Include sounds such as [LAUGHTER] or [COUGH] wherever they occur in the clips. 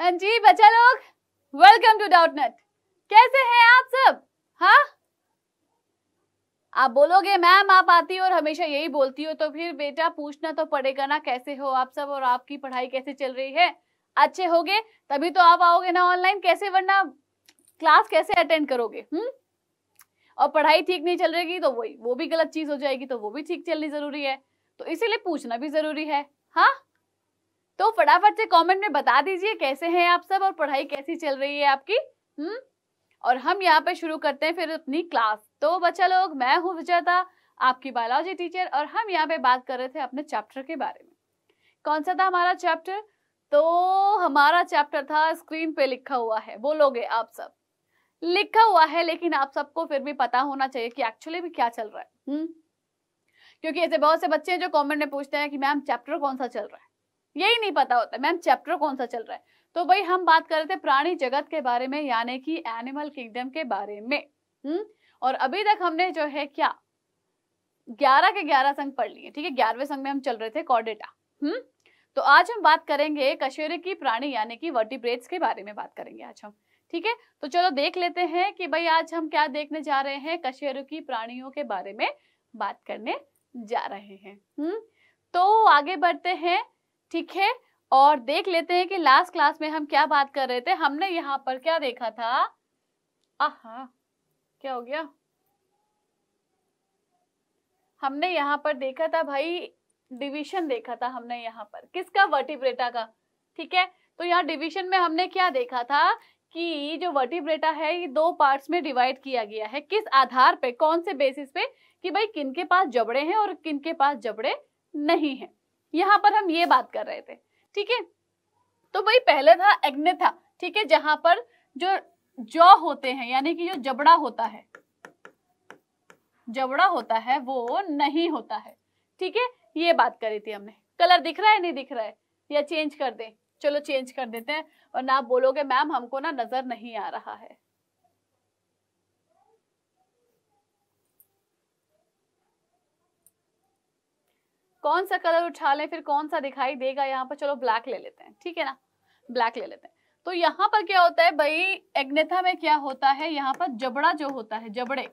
हाँ जी बच्चा लोग वेलकम टू डाउट नेट कैसे हैं आप सब हाँ आप बोलोगे मैम आप आती हो और हमेशा यही बोलती हो तो फिर बेटा पूछना तो पड़ेगा ना कैसे हो आप सब और आपकी पढ़ाई कैसे चल रही है अच्छे होगे तभी तो आप आओगे ना ऑनलाइन कैसे वरना क्लास कैसे अटेंड करोगे हम्म और पढ़ाई ठीक नहीं चल रहेगी तो वही वो, वो भी गलत चीज हो जाएगी तो वो भी ठीक चलनी जरूरी है तो इसीलिए पूछना भी जरूरी है हाँ तो फटाफट से कमेंट में बता दीजिए कैसे हैं आप सब और पढ़ाई कैसी चल रही है आपकी हम्म और हम यहाँ पे शुरू करते हैं फिर अपनी क्लास तो बच्चा लोग मैं हूँ विजयता आपकी बायोलॉजी टीचर और हम यहाँ पे बात कर रहे थे अपने चैप्टर के बारे में कौन सा था हमारा चैप्टर तो हमारा चैप्टर था स्क्रीन पे लिखा हुआ है बोलोगे आप सब लिखा हुआ है लेकिन आप सबको फिर भी पता होना चाहिए कि एक्चुअली भी क्या चल रहा है हम्म क्योंकि ऐसे बहुत से बच्चे हैं जो कमेंट में पूछते हैं कि मैम चैप्टर कौन सा चल रहा है यही नहीं पता होता मैम चैप्टर कौन सा चल रहा है तो भाई हम बात कर रहे थे प्राणी जगत के बारे में यानी कि एनिमल किंगडम के बारे में हम्म और अभी तक हमने जो है क्या ग्यारह के ग्यारह संघ पढ़ लिए ठीक है ग्यारहवें संघ में हम चल रहे थे कॉर्डेटा हम्म तो आज हम बात करेंगे कशेरे की प्राणी यानी कि वर्टिब्रेट्स के बारे में बात करेंगे आज हम ठीक है तो चलो देख लेते हैं कि भाई आज हम क्या देखने जा रहे हैं कशेरु की प्राणियों के बारे में बात करने जा रहे हैं हम्म तो आगे बढ़ते हैं ठीक है और देख लेते हैं कि लास्ट क्लास में हम क्या बात कर रहे थे हमने यहाँ पर क्या देखा था आह क्या हो गया हमने यहाँ पर देखा था भाई डिवीजन देखा था हमने यहाँ पर किसका वर्टिब्रेटा का ठीक है तो यहाँ डिवीजन में हमने क्या देखा था कि जो वर्टिब्रेटा है ये दो पार्ट्स में डिवाइड किया गया है किस आधार पे कौन से बेसिस पे कि भाई किन के पास जबड़े हैं और किन के पास जबड़े नहीं है यहाँ पर हम ये बात कर रहे थे ठीक है तो भाई पहले था एग्नेथा ठीक है जहां पर जो जौ होते हैं यानी कि जो जबड़ा होता है जबड़ा होता है वो नहीं होता है ठीक है ये बात करी थी हमने कलर दिख रहा है नहीं दिख रहा है या चेंज कर दे चलो चेंज कर देते हैं और ना बोलोगे मैम हमको ना नजर नहीं आ रहा है कौन सा कलर उठा लें फिर कौन सा दिखाई देगा यहाँ पर चलो ब्लैक ले लेते हैं ठीक है ना ब्लैक ले लेते हैं तो यहाँ पर क्या होता है भाई एग्नेथा में क्या होता है यहाँ पर जबड़ा जो होता है जबड़े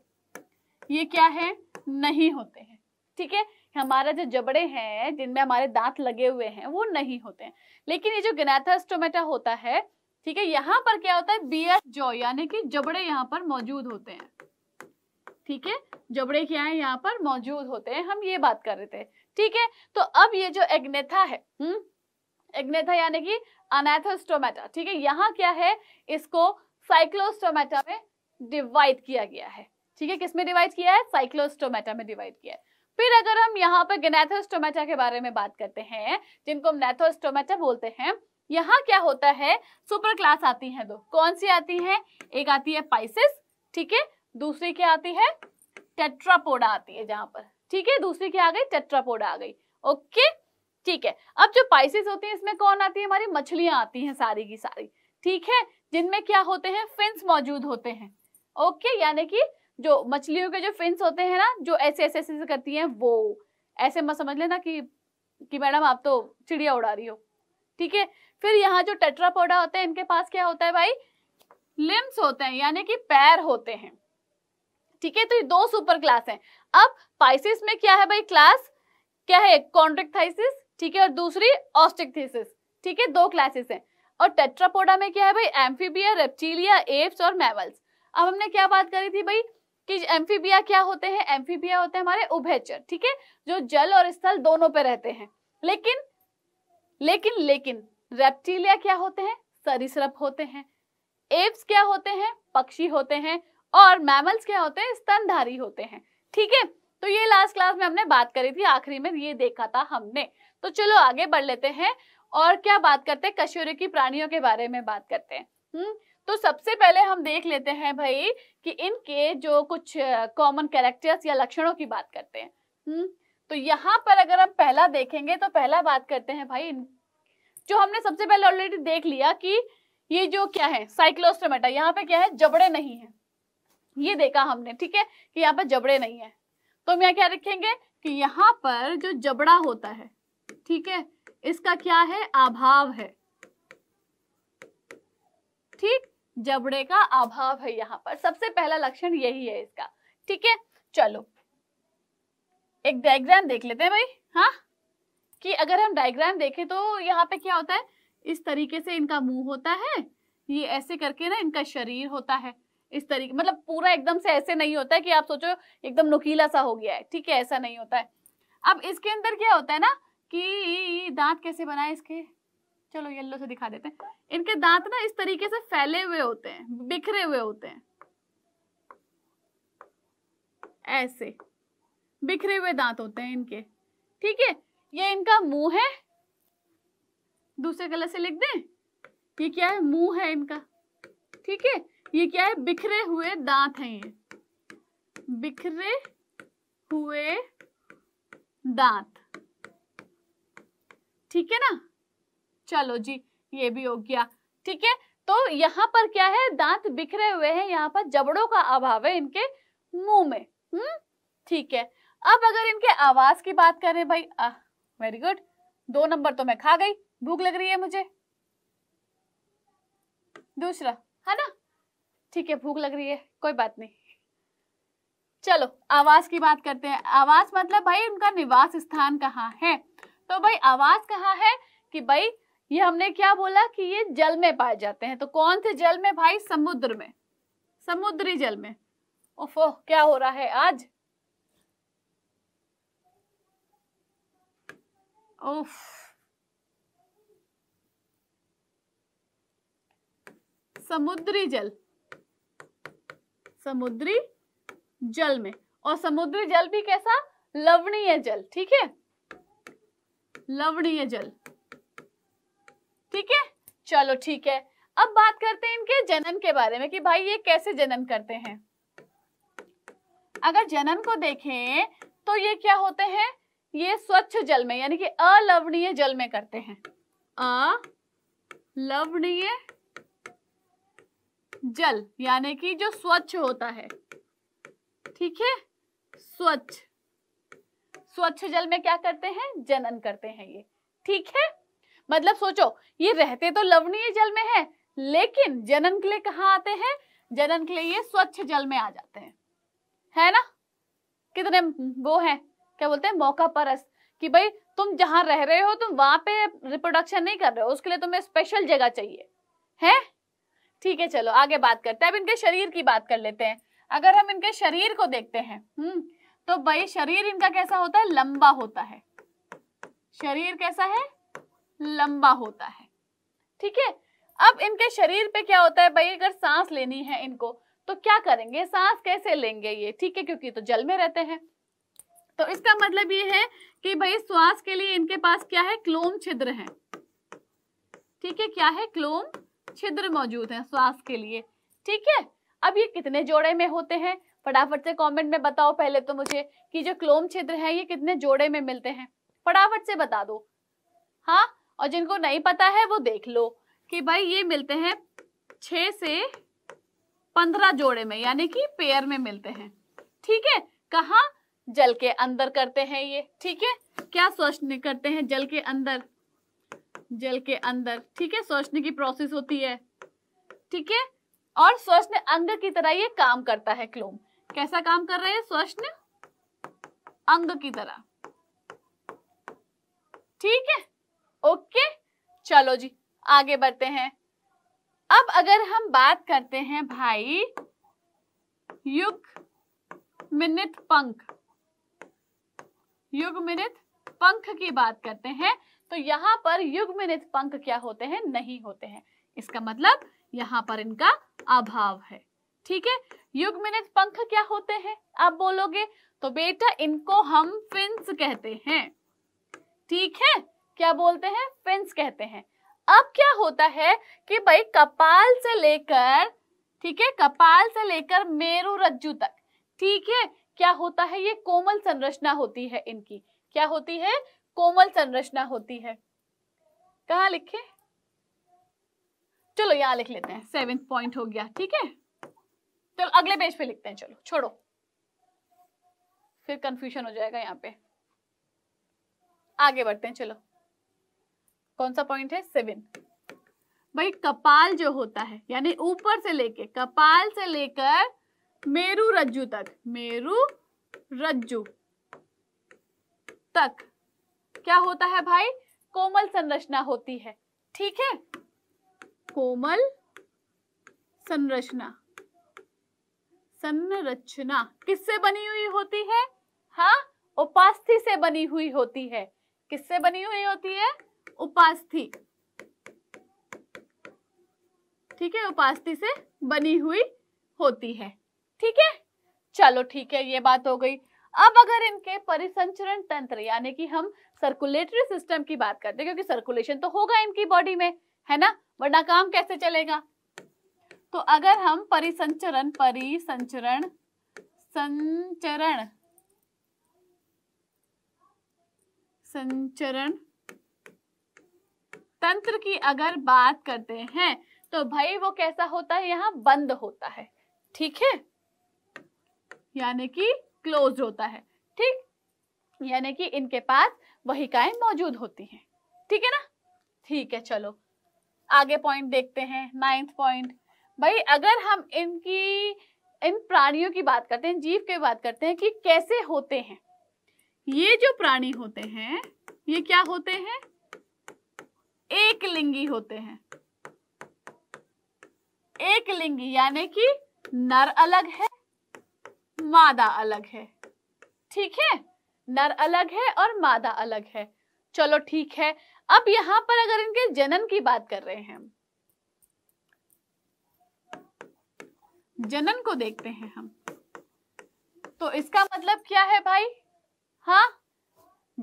ये क्या है नहीं होते हैं ठीक है हमारा जो जबड़े हैं जिनमें हमारे दांत लगे हुए हैं वो नहीं होते हैं लेकिन ये जो गनेथास्टोमेटा होता है ठीक है यहाँ पर क्या होता है बियर जो यानी कि जबड़े यहाँ पर मौजूद होते हैं ठीक है जबड़े क्या है यहाँ पर मौजूद होते हैं हम ये बात कर रहे थे ठीक है तो अब ये जो एग्नेथा है हम्म एग्नेथा यानी कि अनाथोस्टोमेटा ठीक है यहाँ क्या है इसको साइक्लोस्टोमेटा में डिवाइड किया गया है ठीक है किसमें डिवाइड किया है साइक्लोस्टोमेटा में डिवाइड किया है फिर अगर हम यहाँ पर गनेथोस्टोमेटा के बारे में बात करते हैं जिनको हम नेथोस्टोमेटा बोलते हैं यहाँ क्या होता है सुपर क्लास आती है दो कौन सी आती है एक आती है पाइसिस ठीक है दूसरी क्या आती है टेट्रापोडा आती है जहां पर ठीक है दूसरी क्या आ गई टेट्रापोड आ गई ओके ठीक है अब जो पाइसिस होती है इसमें कौन आती है हमारी मछलियां आती हैं सारी की सारी ठीक है जिनमें क्या होते हैं फिंस मौजूद होते हैं ओके यानी कि जो मछलियों के जो फिंस होते हैं ना जो ऐसे ऐसे ऐसे करती हैं वो ऐसे मत समझ लेना कि कि मैडम आप तो चिड़िया उड़ा रही हो ठीक है फिर यहाँ जो टेट्रापोडा होते हैं इनके पास क्या होता है भाई लिम्स होते हैं यानी कि पैर होते हैं ठीक है तो ये दो सुपर क्लास हैं अब पाइसिस में क्या है भाई क्लास क्या है कॉन्ट्रेक्टाइसिस ठीक है और दूसरी ऑस्टिकथिसिस ठीक है दो क्लासेस हैं और टेट्रापोडा में क्या है भाई एम्फीबिया रेप्टीलिया एप्स और मैमल्स अब हमने क्या बात करी थी भाई कि एम्फीबिया क्या होते हैं एम्फीबिया होते हैं हमारे उभयचर ठीक है जो जल और स्थल दोनों पे रहते हैं लेकिन लेकिन लेकिन रेप्टीलिया क्या होते हैं सरिसप होते हैं एप्स क्या होते हैं पक्षी होते हैं और मैमल्स क्या होते हैं स्तनधारी होते हैं ठीक है तो ये लास्ट क्लास में हमने बात करी थी आखिरी में ये देखा था हमने तो चलो आगे बढ़ लेते हैं और क्या बात करते हैं कशोरे की प्राणियों के बारे में बात करते हैं हम्म तो सबसे पहले हम देख लेते हैं भाई कि इनके जो कुछ कॉमन कैरेक्टर्स या लक्षणों की बात करते हैं हम्म तो यहाँ पर अगर हम पहला देखेंगे तो पहला बात करते हैं भाई जो हमने सबसे पहले ऑलरेडी देख लिया कि ये जो क्या है साइक्लोस्टोमेटा यहाँ पे क्या है जबड़े नहीं है ये देखा हमने ठीक है कि यहाँ पर जबड़े नहीं है तो हम यहाँ क्या रखेंगे कि यहाँ पर जो जबड़ा होता है ठीक है इसका क्या है अभाव है ठीक जबड़े का अभाव है यहाँ पर सबसे पहला लक्षण यही है इसका ठीक है चलो एक डायग्राम देख लेते हैं भाई हाँ कि अगर हम डायग्राम देखें तो यहाँ पे क्या होता है इस तरीके से इनका मुंह होता है ये ऐसे करके ना इनका शरीर होता है इस तरीके मतलब पूरा एकदम से ऐसे नहीं होता है कि आप सोचो एकदम नुकीला सा हो गया है ठीक है ऐसा नहीं होता है अब इसके अंदर क्या होता है ना कि दांत कैसे बनाए इसके चलो येल्लो से दिखा देते हैं इनके दांत ना इस तरीके से फैले हुए होते हैं बिखरे हुए होते हैं ऐसे बिखरे हुए दांत होते हैं इनके ठीक है ये इनका मुंह है दूसरे कलर से लिख दें ये क्या है मुंह है इनका ठीक है ये क्या है बिखरे हुए दांत हैं ये बिखरे हुए दांत ठीक है ना चलो जी ये भी हो गया ठीक है तो यहाँ पर क्या है दांत बिखरे हुए हैं यहाँ पर जबड़ों का अभाव है इनके मुंह में हम्म ठीक है अब अगर इनके आवाज की बात करें भाई वेरी गुड दो नंबर तो मैं खा गई भूख लग रही है मुझे दूसरा है ना ठीक है भूख लग रही है कोई बात नहीं चलो आवास की बात करते हैं आवास मतलब भाई उनका निवास स्थान कहाँ है तो भाई आवास कहाँ है कि भाई ये हमने क्या बोला कि ये जल में पाए जाते हैं तो कौन से जल में भाई समुद्र में समुद्री जल में ओफो क्या हो रहा है आज ओफ समुद्री जल समुद्री जल में और समुद्री जल भी कैसा लवणीय जल ठीक है लवणीय जल ठीक है चलो ठीक है अब बात करते हैं इनके जनन के बारे में कि भाई ये कैसे जनन करते हैं अगर जनन को देखें तो ये क्या होते हैं ये स्वच्छ जल में यानी कि अलवणीय जल में करते हैं अलवणीय जल यानी कि जो स्वच्छ होता है ठीक है स्वच्छ स्वच्छ जल में क्या करते हैं जनन करते हैं ये ठीक है मतलब सोचो ये रहते तो लवणीय जल में है लेकिन जनन के लिए कहा आते हैं जनन के लिए ये स्वच्छ जल में आ जाते हैं है ना कितने वो है क्या बोलते हैं मौका परस कि भाई तुम जहां रह रहे हो तुम वहां पे रिप्रोडक्शन नहीं कर रहे हो उसके लिए तुम्हें स्पेशल जगह चाहिए है ठीक है चलो आगे बात करते हैं अब इनके शरीर की बात कर लेते हैं अगर हम इनके शरीर को देखते हैं हम्म तो भाई शरीर इनका कैसा होता है लंबा होता है शरीर कैसा है लंबा होता है ठीक है अब इनके शरीर पे क्या होता है भाई अगर सांस लेनी है इनको तो क्या करेंगे सांस कैसे लेंगे ये ठीक है क्योंकि तो जल में रहते हैं तो इसका मतलब ये है कि भाई श्वास के लिए इनके पास क्या है क्लोम छिद्र है ठीक है क्या है क्लोम छिद्र मौजूद हैं श्वास के लिए ठीक है अब ये कितने जोड़े में होते हैं फटाफट से कमेंट में बताओ पहले तो मुझे कि जो क्लोम छिद्र है ये कितने जोड़े में मिलते हैं फटाफट से बता दो हाँ और जिनको नहीं पता है वो देख लो कि भाई ये मिलते हैं छ से पंद्रह जोड़े में यानी कि पेयर में मिलते हैं ठीक है कहा जल के अंदर करते हैं ये ठीक है क्या स्वच्छ करते हैं जल के अंदर जल के अंदर ठीक है सोचने की प्रोसेस होती है ठीक है और स्वस्थ अंग की तरह ये काम करता है क्लोम कैसा काम कर रहा है स्वस्थ अंग की तरह ठीक है ओके चलो जी आगे बढ़ते हैं अब अगर हम बात करते हैं भाई युग मिनित पंख युग मिनित पंख की बात करते हैं तो यहाँ पर युग नित पंख क्या होते हैं नहीं होते हैं इसका मतलब यहाँ पर इनका अभाव है ठीक है युग नित पंख क्या होते हैं आप बोलोगे तो बेटा इनको हम फिंस कहते हैं ठीक है क्या बोलते हैं फिंस कहते हैं अब क्या होता है कि भाई कपाल से लेकर ठीक है कपाल से लेकर मेरु रज्जु तक ठीक है क्या होता है ये कोमल संरचना होती है इनकी क्या होती है कोमल संरचना होती है कहा लिखे चलो यहां लिख लेते हैं सेवेंथ पॉइंट हो गया ठीक है चलो अगले पेज पे लिखते हैं चलो छोड़ो फिर कंफ्यूजन हो जाएगा यहाँ पे आगे बढ़ते हैं चलो कौन सा पॉइंट है सेवन भाई कपाल जो होता है यानी ऊपर से लेके कपाल से लेकर मेरु रज्जू तक मेरु रज्जू तक क्या होता है भाई कोमल संरचना होती है ठीक है कोमल संरचना संरचना किससे बनी हुई होती है हा उपास्थि से बनी हुई होती है किससे बनी हुई होती है उपास्थि ठीक है उपास्थि से बनी हुई होती है ठीक है चलो ठीक है ये बात हो गई अब अगर इनके परिसंचरण तंत्र यानी कि हम सर्कुलेटरी सिस्टम की बात करते हैं क्योंकि सर्कुलेशन तो होगा इनकी बॉडी में है ना वरना काम कैसे चलेगा तो अगर हम परिसंचरण परिसंचरण संचरण संचरण तंत्र की अगर बात करते हैं तो भाई वो कैसा होता है यहां बंद होता है ठीक है यानी कि क्लोज होता है ठीक यानी कि इनके पास वहिकाएं मौजूद होती हैं ठीक है ना ठीक है चलो आगे पॉइंट देखते हैं नाइन्थ पॉइंट भाई अगर हम इनकी इन प्राणियों की बात करते हैं जीव की बात करते हैं कि कैसे होते हैं ये जो प्राणी होते हैं ये क्या होते हैं एक लिंगी होते हैं एक लिंगी यानी कि नर अलग है मादा अलग है ठीक है नर अलग है और मादा अलग है चलो ठीक है अब यहां पर अगर इनके जनन की बात कर रहे हैं जनन को देखते हैं हम तो इसका मतलब क्या है भाई हाँ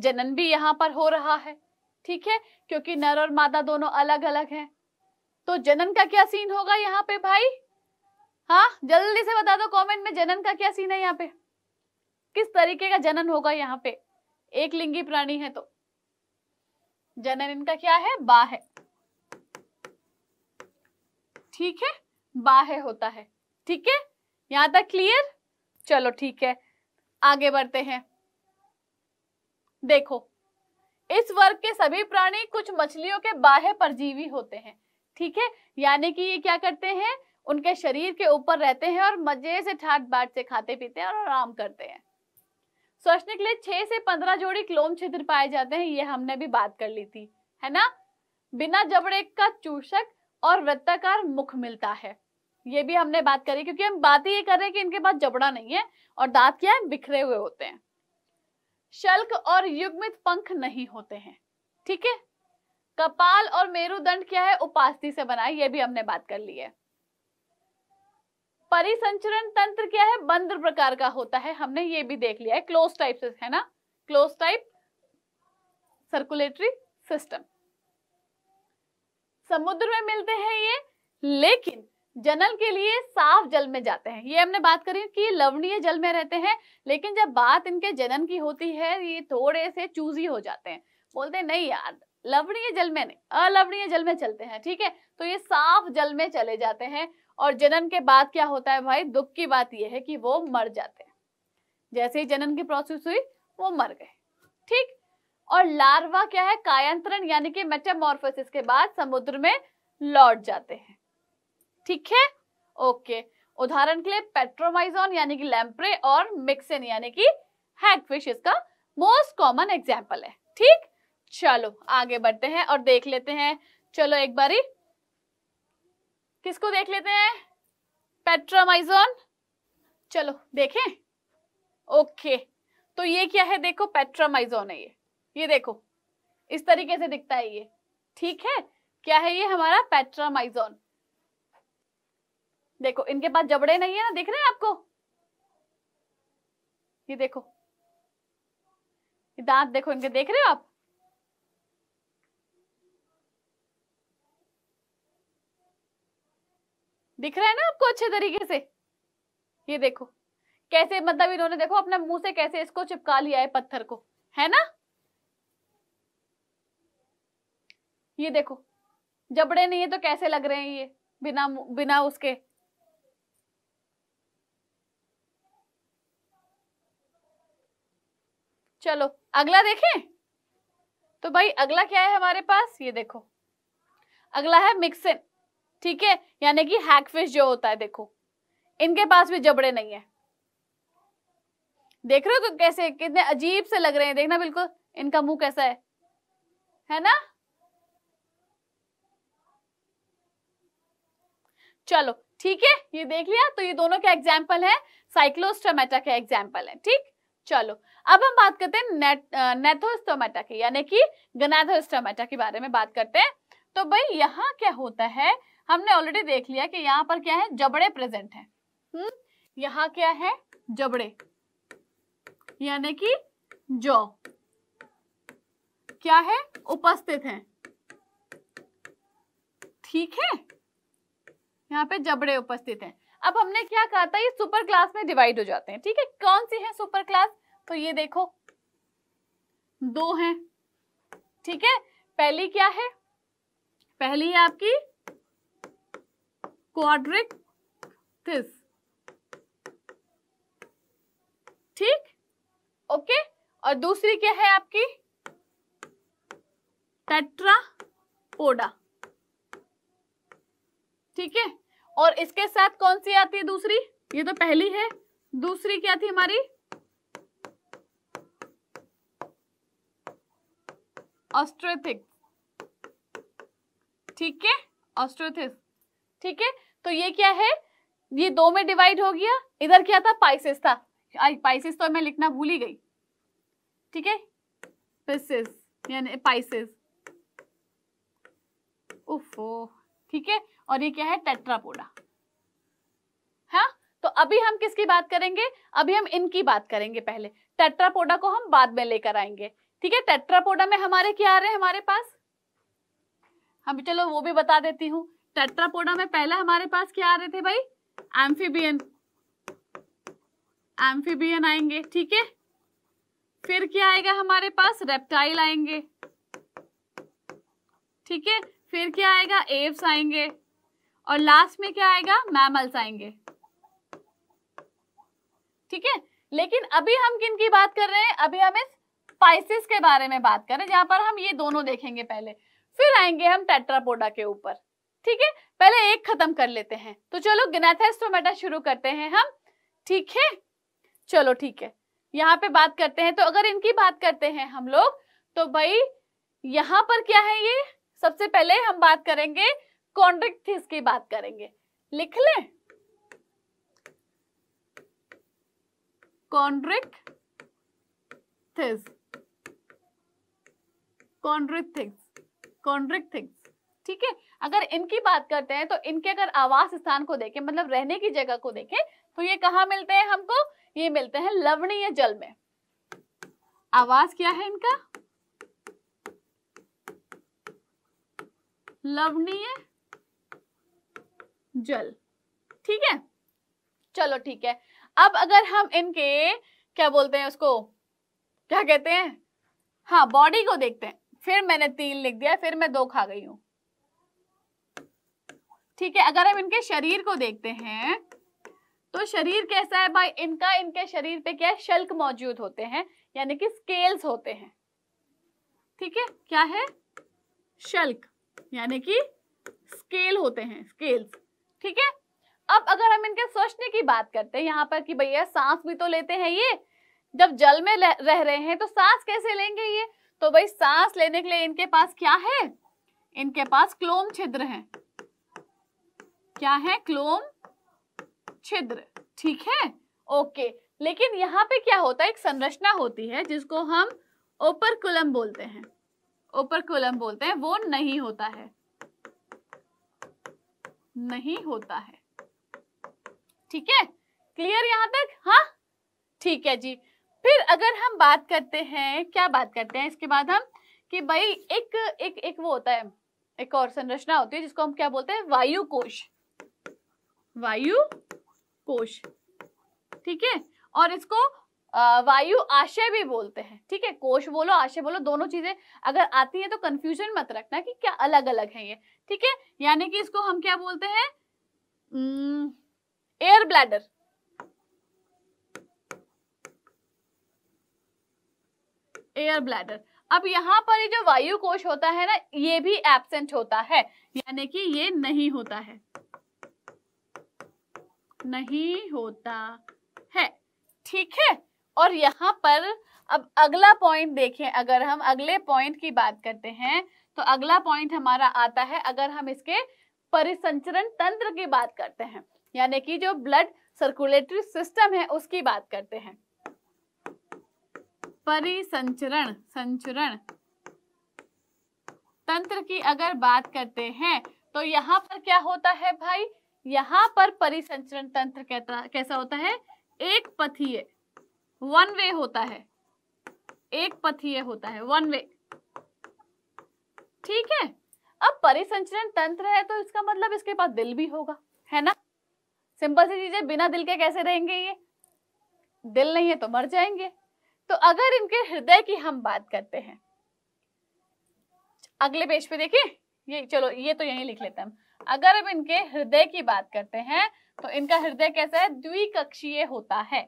जनन भी यहां पर हो रहा है ठीक है क्योंकि नर और मादा दोनों अलग अलग हैं तो जनन का क्या सीन होगा यहाँ पे भाई हाँ जल्दी से बता दो कमेंट में जनन का क्या सीन है यहाँ पे किस तरीके का जनन होगा यहाँ पे एक लिंगी प्राणी है तो जनन इनका क्या है बाह है ठीक है बाहे होता है ठीक है यहां तक क्लियर चलो ठीक है आगे बढ़ते हैं देखो इस वर्ग के सभी प्राणी कुछ मछलियों के बाह्य परजीवी होते हैं ठीक है यानी कि ये क्या करते हैं उनके शरीर के ऊपर रहते हैं और मजे से ठाट बाट से खाते पीते हैं और आराम करते हैं सोचने के लिए छह से पंद्रह जोड़ी क्लोम छिद्र पाए जाते हैं ये हमने भी बात कर ली थी है ना बिना जबड़े का चूषक और वृत्ताकार मुख मिलता है ये भी हमने बात करी क्योंकि हम बात ही ये कर रहे हैं कि इनके पास जबड़ा नहीं है और दांत क्या है बिखरे हुए होते हैं शल्क और युग्मित पंख नहीं होते हैं ठीक है कपाल और मेरुदंड क्या है उपास्थि से बनाए ये भी हमने बात कर ली है परिसंचरण तंत्र क्या है बंद प्रकार का होता है हमने ये भी देख लिया है क्लोज टाइप से है ना क्लोज टाइप सर्कुलेटरी सिस्टम समुद्र में मिलते हैं ये लेकिन जनल के लिए साफ जल में जाते हैं ये हमने बात करी कि लवणीय जल में रहते हैं लेकिन जब बात इनके जनन की होती है ये थोड़े से चूजी हो जाते हैं बोलते हैं नहीं यार लवणीय जल में नहीं अलवणीय जल में चलते हैं ठीक है तो ये साफ जल में चले जाते हैं और जनन के बाद क्या होता है भाई दुख की बात यह है कि वो मर जाते हैं जैसे ही जनन की प्रोसेस हुई वो मर गए ठीक और लार्वा क्या है कायांतरण यानी कि मेटामोर्फोसिस के बाद समुद्र में लौट जाते हैं ठीक है ओके उदाहरण के लिए पेट्रोमाइजोन यानी कि लैम्प्रे और मिक्सिन यानी कि हैगफिश इसका मोस्ट कॉमन एग्जाम्पल है ठीक चलो आगे बढ़ते हैं और देख लेते हैं चलो एक बारी किसको देख लेते हैं पेट्रामाइजोन चलो देखें ओके तो ये क्या है देखो पेट्रामाइजोन है ये ये देखो इस तरीके से दिखता है ये ठीक है क्या है ये हमारा पेट्रामाइजोन देखो इनके पास जबड़े नहीं है ना दिख रहे हैं आपको ये देखो ये दांत देखो इनके देख रहे हो आप दिख रहा है ना आपको अच्छे तरीके से ये देखो कैसे मतलब इन्होंने देखो अपने मुंह से कैसे इसको चिपका लिया है पत्थर को है ना ये देखो जबड़े नहीं है तो कैसे लग रहे हैं ये बिना बिना उसके चलो अगला देखें तो भाई अगला क्या है हमारे पास ये देखो अगला है मिक्सिन ठीक है यानी कि हैकफिश जो होता है देखो इनके पास भी जबड़े नहीं है देख रहे हो कैसे कितने अजीब से लग रहे हैं देखना बिल्कुल इनका मुंह कैसा है है ना चलो ठीक है ये देख लिया तो ये दोनों के एग्जाम्पल है साइक्लोस्टोमेटा के एग्जाम्पल है ठीक चलो अब हम बात करते हैं नेट नेथोस्टोमेटा के यानी कि गनाथोस्टोमेटा के बारे में बात करते हैं तो भाई यहाँ क्या होता है हमने ऑलरेडी देख लिया कि यहाँ पर क्या है जबड़े प्रेजेंट है हम्म। यहाँ क्या है जबड़े यानी कि जो क्या है उपस्थित है ठीक है यहाँ पे जबड़े उपस्थित हैं अब हमने क्या कहा था ये सुपर क्लास में डिवाइड हो जाते हैं ठीक है कौन सी है सुपर क्लास तो ये देखो दो हैं ठीक है पहली क्या है पहली है आपकी दिस ठीक ओके और दूसरी क्या है आपकी पोडा ठीक है और इसके साथ कौन सी आती है दूसरी ये तो पहली है दूसरी क्या थी हमारी ऑस्ट्रोथिक ठीक है ऑस्ट्रोथिस ठीक है तो ये क्या है ये दो में डिवाइड हो गया इधर क्या था पाइसिस था पाइसिस तो मैं लिखना भूल ही गई ठीक है पिसिस यानी पाइसिस उफो ठीक है और ये क्या है टेट्रापोडा हाँ तो अभी हम किसकी बात करेंगे अभी हम इनकी बात करेंगे पहले टेट्रापोडा को हम बाद में लेकर आएंगे ठीक है टेट्रापोडा में हमारे क्या आ रहे हैं हमारे पास हम चलो वो भी बता देती हूँ टेट्रापोडा में पहले हमारे पास क्या आ रहे थे भाई एम्फीबियन एम्फीबियन आएंगे ठीक है फिर क्या आएगा हमारे पास रेप्टाइल आएंगे ठीक है फिर क्या आएगा एव्स आएंगे और लास्ट में क्या आएगा मैमल्स आएंगे ठीक है लेकिन अभी हम किन की बात कर रहे हैं अभी हम इस स्पाइसिस के बारे में बात कर रहे हैं जहां पर हम ये दोनों देखेंगे पहले फिर आएंगे हम टेट्रापोडा के ऊपर ठीक है पहले एक खत्म कर लेते हैं तो चलो गिनाथेस्टोमेटा शुरू करते हैं हम ठीक है चलो ठीक है यहाँ पे बात करते हैं तो अगर इनकी बात करते हैं हम लोग तो भाई यहाँ पर क्या है ये सबसे पहले हम बात करेंगे कॉन्ड्रिक्थिस की बात करेंगे लिख लें कॉन्ड्रिक्थिस कॉन्ड्रिक्थिस थिंग्स ठीक है अगर इनकी बात करते हैं तो इनके अगर आवास स्थान को देखें मतलब रहने की जगह को देखें तो ये कहाँ मिलते हैं हमको ये मिलते हैं लवणीय जल में आवास क्या है इनका लवणीय जल ठीक है चलो ठीक है अब अगर हम इनके क्या बोलते हैं उसको क्या कहते हैं हाँ बॉडी को देखते हैं फिर मैंने तीन लिख दिया फिर मैं दो खा गई हूं ठीक है अगर हम इनके शरीर को देखते हैं तो शरीर कैसा है भाई इनका इनके शरीर पे क्या है शल्क मौजूद होते हैं यानी कि स्केल्स होते हैं ठीक है क्या है शल्क यानी कि स्केल होते हैं स्केल्स ठीक है अब अगर हम इनके सोचने की बात करते हैं यहाँ पर कि भैया सांस भी तो लेते हैं ये जब जल में रह रहे हैं तो सांस कैसे लेंगे ये तो भाई सांस लेने के लिए इनके पास क्या है इनके पास क्लोम छिद्र है क्या है क्लोम छिद्र ठीक है ओके लेकिन यहाँ पे क्या होता है एक संरचना होती है जिसको हम ओपरकुलम बोलते हैं ओपरकुलम बोलते हैं वो नहीं होता है नहीं होता है ठीक है क्लियर यहाँ तक हाँ ठीक है जी फिर अगर हम बात करते हैं क्या बात करते हैं इसके बाद हम कि भाई एक एक एक वो होता है एक और संरचना होती है जिसको हम क्या बोलते हैं वायु कोश वायु कोश ठीक है और इसको वायु आशय भी बोलते हैं ठीक है कोश बोलो आशय बोलो दोनों चीजें अगर आती है तो कंफ्यूजन मत रखना कि क्या अलग अलग है ये ठीक है यानी कि इसको हम क्या बोलते हैं एयर ब्लैडर एयर ब्लैडर अब यहाँ पर ये जो वायु कोश होता है ना ये भी एबसेंट होता है यानी कि ये नहीं होता है नहीं होता है ठीक है और यहाँ पर अब अगला पॉइंट देखें अगर हम अगले पॉइंट की बात करते हैं तो अगला पॉइंट हमारा आता है अगर हम इसके परिसंचरण तंत्र की बात करते हैं यानी कि जो ब्लड सर्कुलेटरी सिस्टम है उसकी बात करते हैं परिसंचरण संचरण तंत्र की अगर बात करते हैं तो यहाँ पर क्या होता है भाई यहां पर परिसंचरण तंत्र कहता कैसा होता है एक पथीय वन वे होता है एक पथीय होता है वन वे ठीक है अब परिसंचरण तंत्र है तो इसका मतलब इसके पास दिल भी होगा है ना सिंपल सी चीजें बिना दिल के कैसे रहेंगे ये दिल नहीं है तो मर जाएंगे तो अगर इनके हृदय की हम बात करते हैं अगले पेज पे देखिए ये चलो ये तो यही लिख लेते हैं अगर अब इनके हृदय की बात करते हैं तो इनका हृदय कैसा है द्विकक्षीय होता है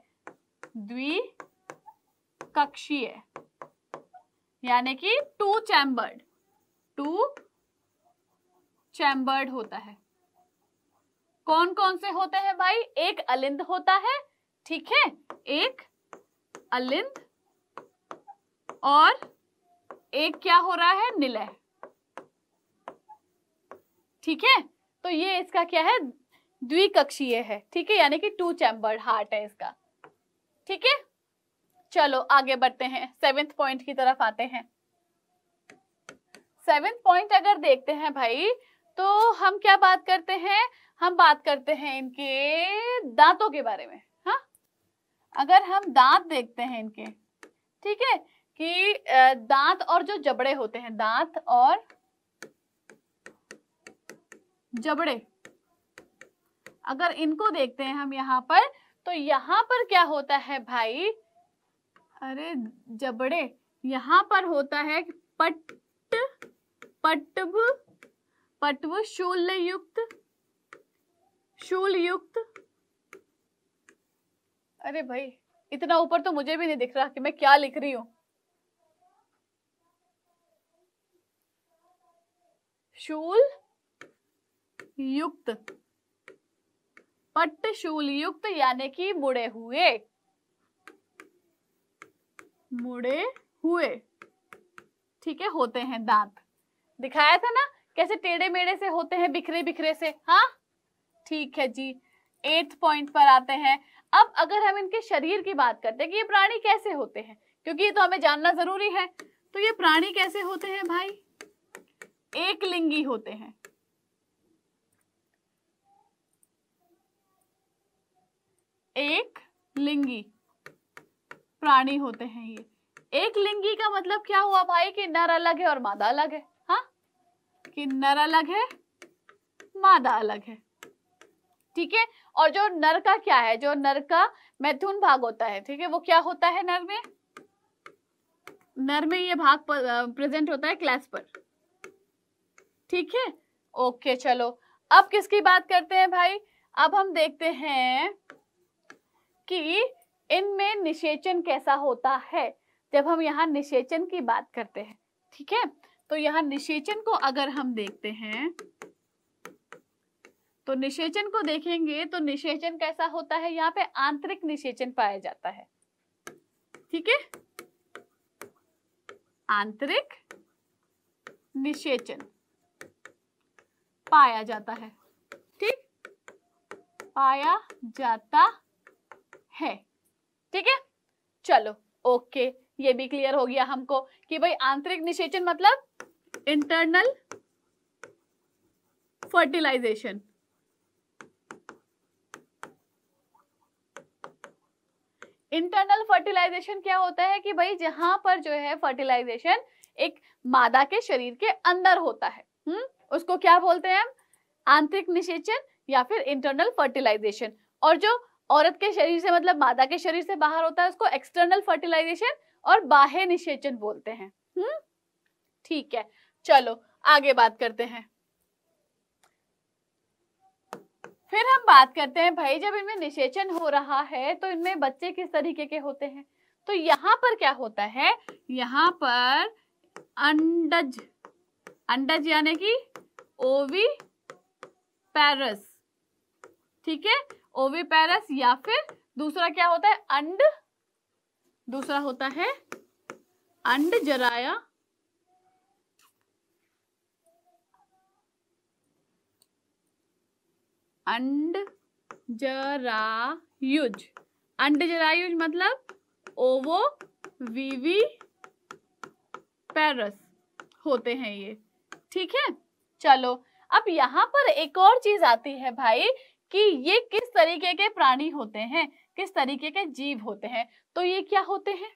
द्विकक्षीय यानी कि टू चैम्बर्ड टू चैम्बर्ड होता है कौन कौन से होते हैं भाई एक अलिंद होता है ठीक है एक अलिंद और एक क्या हो रहा है निलय ठीक है तो ये इसका क्या है द्विकक्षीय है ठीक है यानी कि टू चैम्बर्ड हार्ट है इसका ठीक है चलो आगे बढ़ते हैं सेवेंथ पॉइंट की तरफ आते हैं सेवेंथ पॉइंट अगर देखते हैं भाई तो हम क्या बात करते हैं हम बात करते हैं इनके दांतों के बारे में हा अगर हम दांत देखते हैं इनके ठीक है कि दांत और जो जबड़े होते हैं दांत और जबड़े अगर इनको देखते हैं हम यहाँ पर तो यहाँ पर क्या होता है भाई अरे जबड़े यहाँ पर होता है पट पटव पटव शूल युक्त शूल युक्त अरे भाई इतना ऊपर तो मुझे भी नहीं दिख रहा कि मैं क्या लिख रही हूं शूल युक्त पट्टशूल युक्त यानी कि मुड़े हुए मुड़े हुए ठीक है होते हैं दांत दिखाया था ना कैसे टेढ़े मेढ़े से होते हैं बिखरे बिखरे से हाँ ठीक है जी एट पॉइंट पर आते हैं अब अगर हम इनके शरीर की बात करते हैं कि ये प्राणी कैसे होते हैं क्योंकि ये तो हमें जानना जरूरी है तो ये प्राणी कैसे होते हैं भाई एक लिंगी होते हैं एक लिंगी प्राणी होते हैं ये एक लिंगी का मतलब क्या हुआ भाई कि नर अलग है और मादा अलग है हा कि नर अलग है मादा अलग है ठीक है और जो नर का क्या है जो नर का मैथुन भाग होता है ठीक है वो क्या होता है नर में नर में ये भाग प्रेजेंट होता है क्लास पर ठीक है ओके चलो अब किसकी बात करते हैं भाई अब हम देखते हैं कि इनमें निषेचन कैसा होता है जब हम यहाँ निषेचन की बात करते हैं ठीक है तो यहाँ निषेचन को अगर हम देखते हैं तो निषेचन को देखेंगे तो निषेचन कैसा होता है यहाँ पे आंतरिक निषेचन पाया जाता है ठीक है आंतरिक निषेचन पाया जाता है ठीक पाया जाता है ठीक है चलो ओके ये भी क्लियर हो गया हमको कि भाई आंतरिक निषेचन मतलब इंटरनल फर्टिलाइजेशन इंटरनल फर्टिलाइजेशन क्या होता है कि भाई जहां पर जो है फर्टिलाइजेशन एक मादा के शरीर के अंदर होता है हुँ? हम्म? उसको क्या बोलते हैं आंतरिक निषेचन या फिर इंटरनल फर्टिलाइजेशन और जो औरत के शरीर से मतलब मादा के शरीर से बाहर होता है उसको एक्सटर्नल फर्टिलाइजेशन और बाह्य निषेचन बोलते हैं हम्म ठीक है चलो आगे बात करते हैं फिर हम बात करते हैं भाई जब इनमें निषेचन हो रहा है तो इनमें बच्चे किस तरीके के होते हैं तो यहाँ पर क्या होता है यहाँ पर अंडज अंडज यानी कि ओवी पैरस ठीक है ओविपेरस या फिर दूसरा क्या होता है अंड दूसरा होता है अंड जराया अंड जरायुज अंड जरायुज मतलब ओवो वीवी पेरस होते हैं ये ठीक है चलो अब यहां पर एक और चीज आती है भाई कि ये किस तरीके के प्राणी होते हैं किस तरीके के जीव होते हैं तो ये क्या होते हैं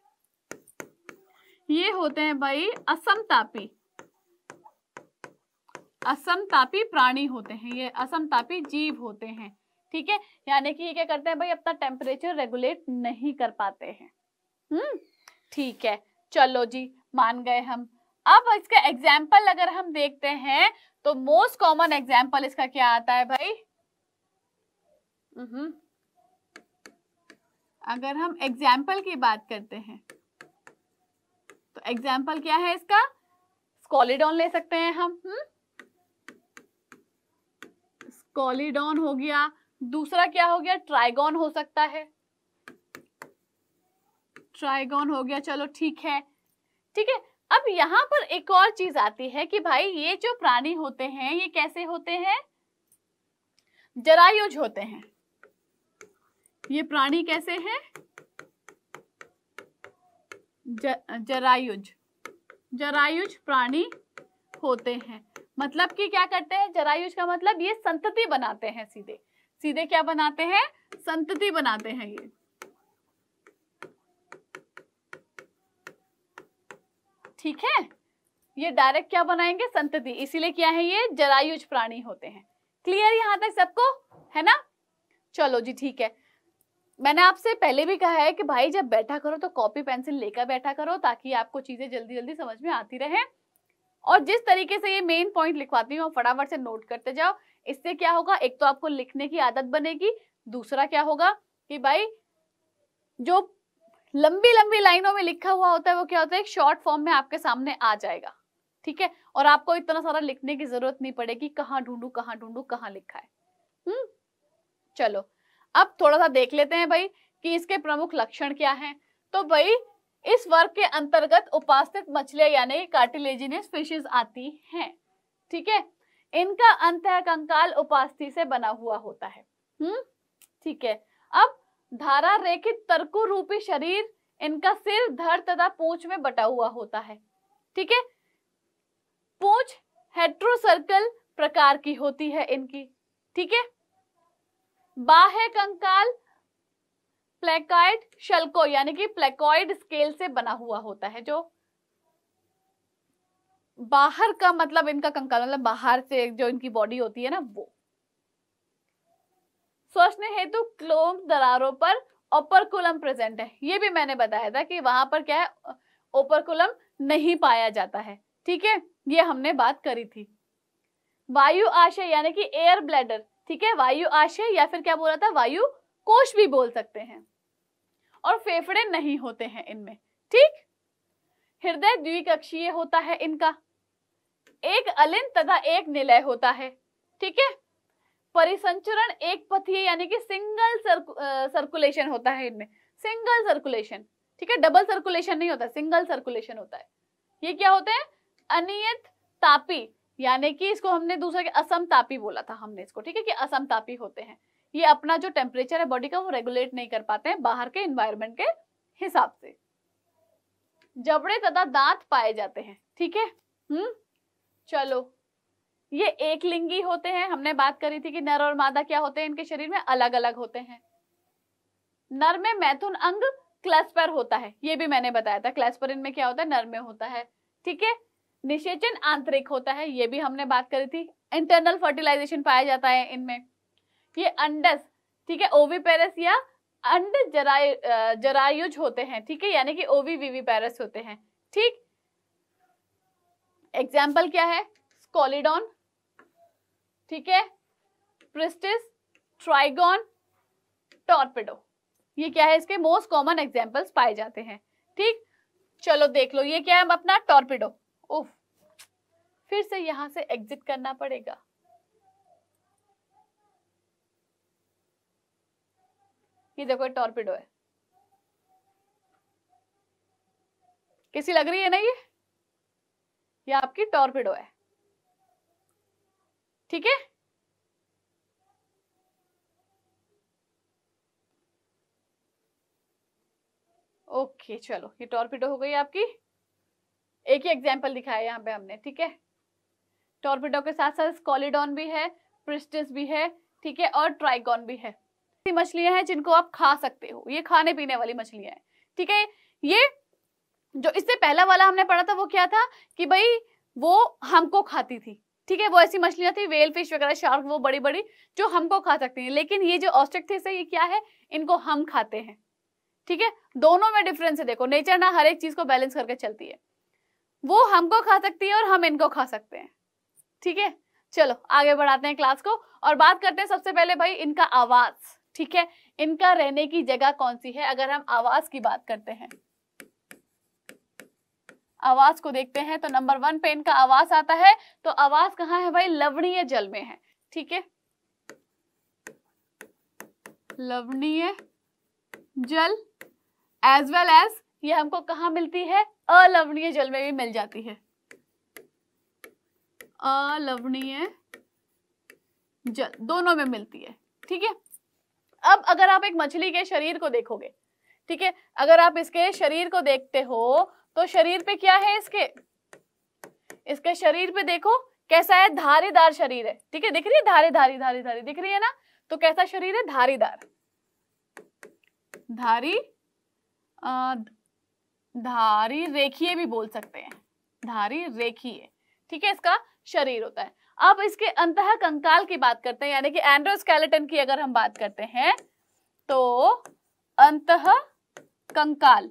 ये होते हैं भाई असमतापी असमतापी प्राणी होते हैं ये असमतापी जीव होते हैं ठीक है यानी कि ये क्या करते हैं भाई अपना टेम्परेचर रेगुलेट नहीं कर पाते हैं हम्म ठीक है चलो जी मान गए हम अब इसका एग्जाम्पल अगर हम देखते हैं तो मोस्ट कॉमन एग्जाम्पल इसका क्या आता है भाई हम्म। अगर हम एग्जाम्पल की बात करते हैं तो एग्जाम्पल क्या है इसका स्कॉलिडॉन ले सकते हैं हम स्कॉलिडॉन हम्म। हो गया दूसरा क्या हो गया ट्राइगॉन हो सकता है ट्राइगॉन हो गया चलो ठीक है ठीक है अब यहाँ पर एक और चीज आती है कि भाई ये जो प्राणी होते हैं ये कैसे होते हैं जरायुज होते हैं ये प्राणी कैसे हैं जरायुज जरायुज प्राणी होते हैं मतलब कि क्या करते हैं जरायुज का मतलब ये संतति बनाते हैं सीधे सीधे क्या बनाते हैं संतति बनाते हैं ये ठीक है ये डायरेक्ट क्या बनाएंगे संतति इसीलिए क्या है ये जरायुज प्राणी होते हैं क्लियर यहां तक सबको है ना चलो जी ठीक है मैंने आपसे पहले भी कहा है कि भाई जब बैठा करो तो कॉपी पेंसिल लेकर बैठा करो ताकि आपको चीजें जल्दी जल्दी समझ में आती रहे और जिस तरीके से ये मेन पॉइंट लिखवाती हूँ फटाफट से नोट करते जाओ इससे क्या होगा एक तो आपको लिखने की आदत बनेगी दूसरा क्या होगा कि भाई जो लंबी लंबी लाइनों में लिखा हुआ होता है वो क्या होता है एक शॉर्ट फॉर्म में आपके सामने आ जाएगा ठीक है और आपको इतना सारा लिखने की जरूरत नहीं पड़ेगी कहाँ ढूंढू कहाँ ढूंढू कहाँ लिखा है हम्म चलो अब थोड़ा सा देख लेते हैं भाई कि इसके प्रमुख लक्षण क्या हैं तो भाई इस वर्ग के अंतर्गत उपास्थित मछलियां यानी कार्टिलेजिनियस फिशेस आती हैं ठीक है इनका अंत कंकाल उपास्थि से बना हुआ होता है हम्म ठीक है अब धारा रेखित तर्कु रूपी शरीर इनका सिर धड़ तथा पूछ में बटा हुआ होता है ठीक है पूछ हेट्रोसर्कल प्रकार की होती है इनकी ठीक है बाह्य कंकाल प्लेकॉइड शल्को यानी कि प्लेकॉइड स्केल से बना हुआ होता है जो बाहर का मतलब इनका कंकाल मतलब बाहर से जो इनकी बॉडी होती है ना वो सोचने हेतु क्लोम दरारों पर ओपरकुलम प्रेजेंट है ये भी मैंने बताया था कि वहां पर क्या है ओपरकुलम नहीं पाया जाता है ठीक है ये हमने बात करी थी वायु आशय यानी कि एयर ब्लैडर ठीक है वायु आशय या फिर क्या बोला था वायु कोश भी बोल सकते हैं और फेफड़े नहीं होते हैं इनमें ठीक हृदय द्विकक्षीय होता है इनका एक अलिन तथा एक निलय होता है ठीक है परिसंचरण एक पथीय यानी कि सिंगल सर्कु, सर्कुलेशन होता है इनमें सिंगल सर्कुलेशन ठीक है डबल सर्कुलेशन नहीं होता सिंगल सर्कुलेशन होता है ये क्या होते हैं अनियत तापी यानी कि इसको हमने दूसरा के असम तापी बोला था हमने इसको ठीक है कि असम तापी होते हैं ये अपना जो टेम्परेचर है बॉडी का वो रेगुलेट नहीं कर पाते हैं बाहर के इन्वायरमेंट के हिसाब से जबड़े तथा दांत पाए जाते हैं ठीक है हम्म चलो ये एक लिंगी होते हैं हमने बात करी थी कि नर और मादा क्या होते हैं इनके शरीर में अलग अलग होते हैं नर में मैथुन अंग क्लस्पर होता है ये भी मैंने बताया था क्लस्पर इनमें क्या होता है नर में होता है ठीक है निषेचन आंतरिक होता है ये भी हमने बात करी थी इंटरनल फर्टिलाइजेशन पाया जाता है इनमें ये अंडस ठीक है ओवी पेरस या अंड जराय जरायुज होते हैं ठीक है यानी कि ओवी वीवी पेरस होते हैं ठीक एग्जाम्पल क्या है स्कॉलिडॉन ठीक है प्रिस्टिस ट्राइगोन टॉर्पिडो ये क्या है इसके मोस्ट कॉमन एग्जाम्पल्स पाए जाते हैं ठीक चलो देख लो ये क्या है अपना टॉर्पिडो उफ फिर से यहां से एग्जिट करना पड़ेगा ये देखो टॉर्पिडो है किसी लग रही है ना ये ये आपकी टॉर्पिडो है ठीक है ओके चलो ये टॉर्पिडो हो गई आपकी एक ही एग्जाम्पल दिखाया यहाँ पे हमने ठीक है टॉर्पिडो के साथ साथ स्कॉलिडॉन भी है प्रिस्टिस भी है ठीक है और ट्राइगॉन भी है ऐसी मछलियां हैं जिनको आप खा सकते हो ये खाने पीने वाली मछलियां हैं ठीक है ये जो इससे पहला वाला हमने पढ़ा था वो क्या था कि भाई वो हमको खाती थी ठीक है वो ऐसी मछलियां थी वेल फिश वगैरह शार्क वो बड़ी बड़ी जो हमको खा सकती है लेकिन ये जो ऑस्ट्रिक थे ये क्या है इनको हम खाते हैं ठीक है दोनों में डिफरेंस है देखो नेचर ना हर एक चीज को बैलेंस करके चलती है वो हमको खा सकती है और हम इनको खा सकते हैं ठीक है चलो आगे बढ़ाते हैं क्लास को और बात करते हैं सबसे पहले भाई इनका आवाज ठीक है इनका रहने की जगह कौन सी है अगर हम आवाज की बात करते हैं आवाज को देखते हैं तो नंबर वन पे इनका आवाज आता है तो आवाज कहाँ है भाई लवणीय जल में है ठीक है लवणीय जल एज वेल एज ये हमको कहा मिलती है अलवणीय जल में भी मिल जाती है अलवणीय जल दोनों में मिलती है ठीक है अब अगर आप एक मछली के शरीर को देखोगे ठीक है अगर आप इसके शरीर को देखते हो तो शरीर पे क्या है इसके इसके शरीर पे देखो कैसा है धारीदार शरीर है ठीक है दिख रही है धारी धारी धारी धारी दिख रही है ना तो कैसा शरीर है धारीदार धारी धारी रेखीय भी बोल सकते हैं धारी रेखीय ठीक है इसका शरीर होता है अब इसके अंत कंकाल की बात करते हैं यानी कि एंड्रोस्केलेटन की अगर हम बात करते हैं तो अंत कंकाल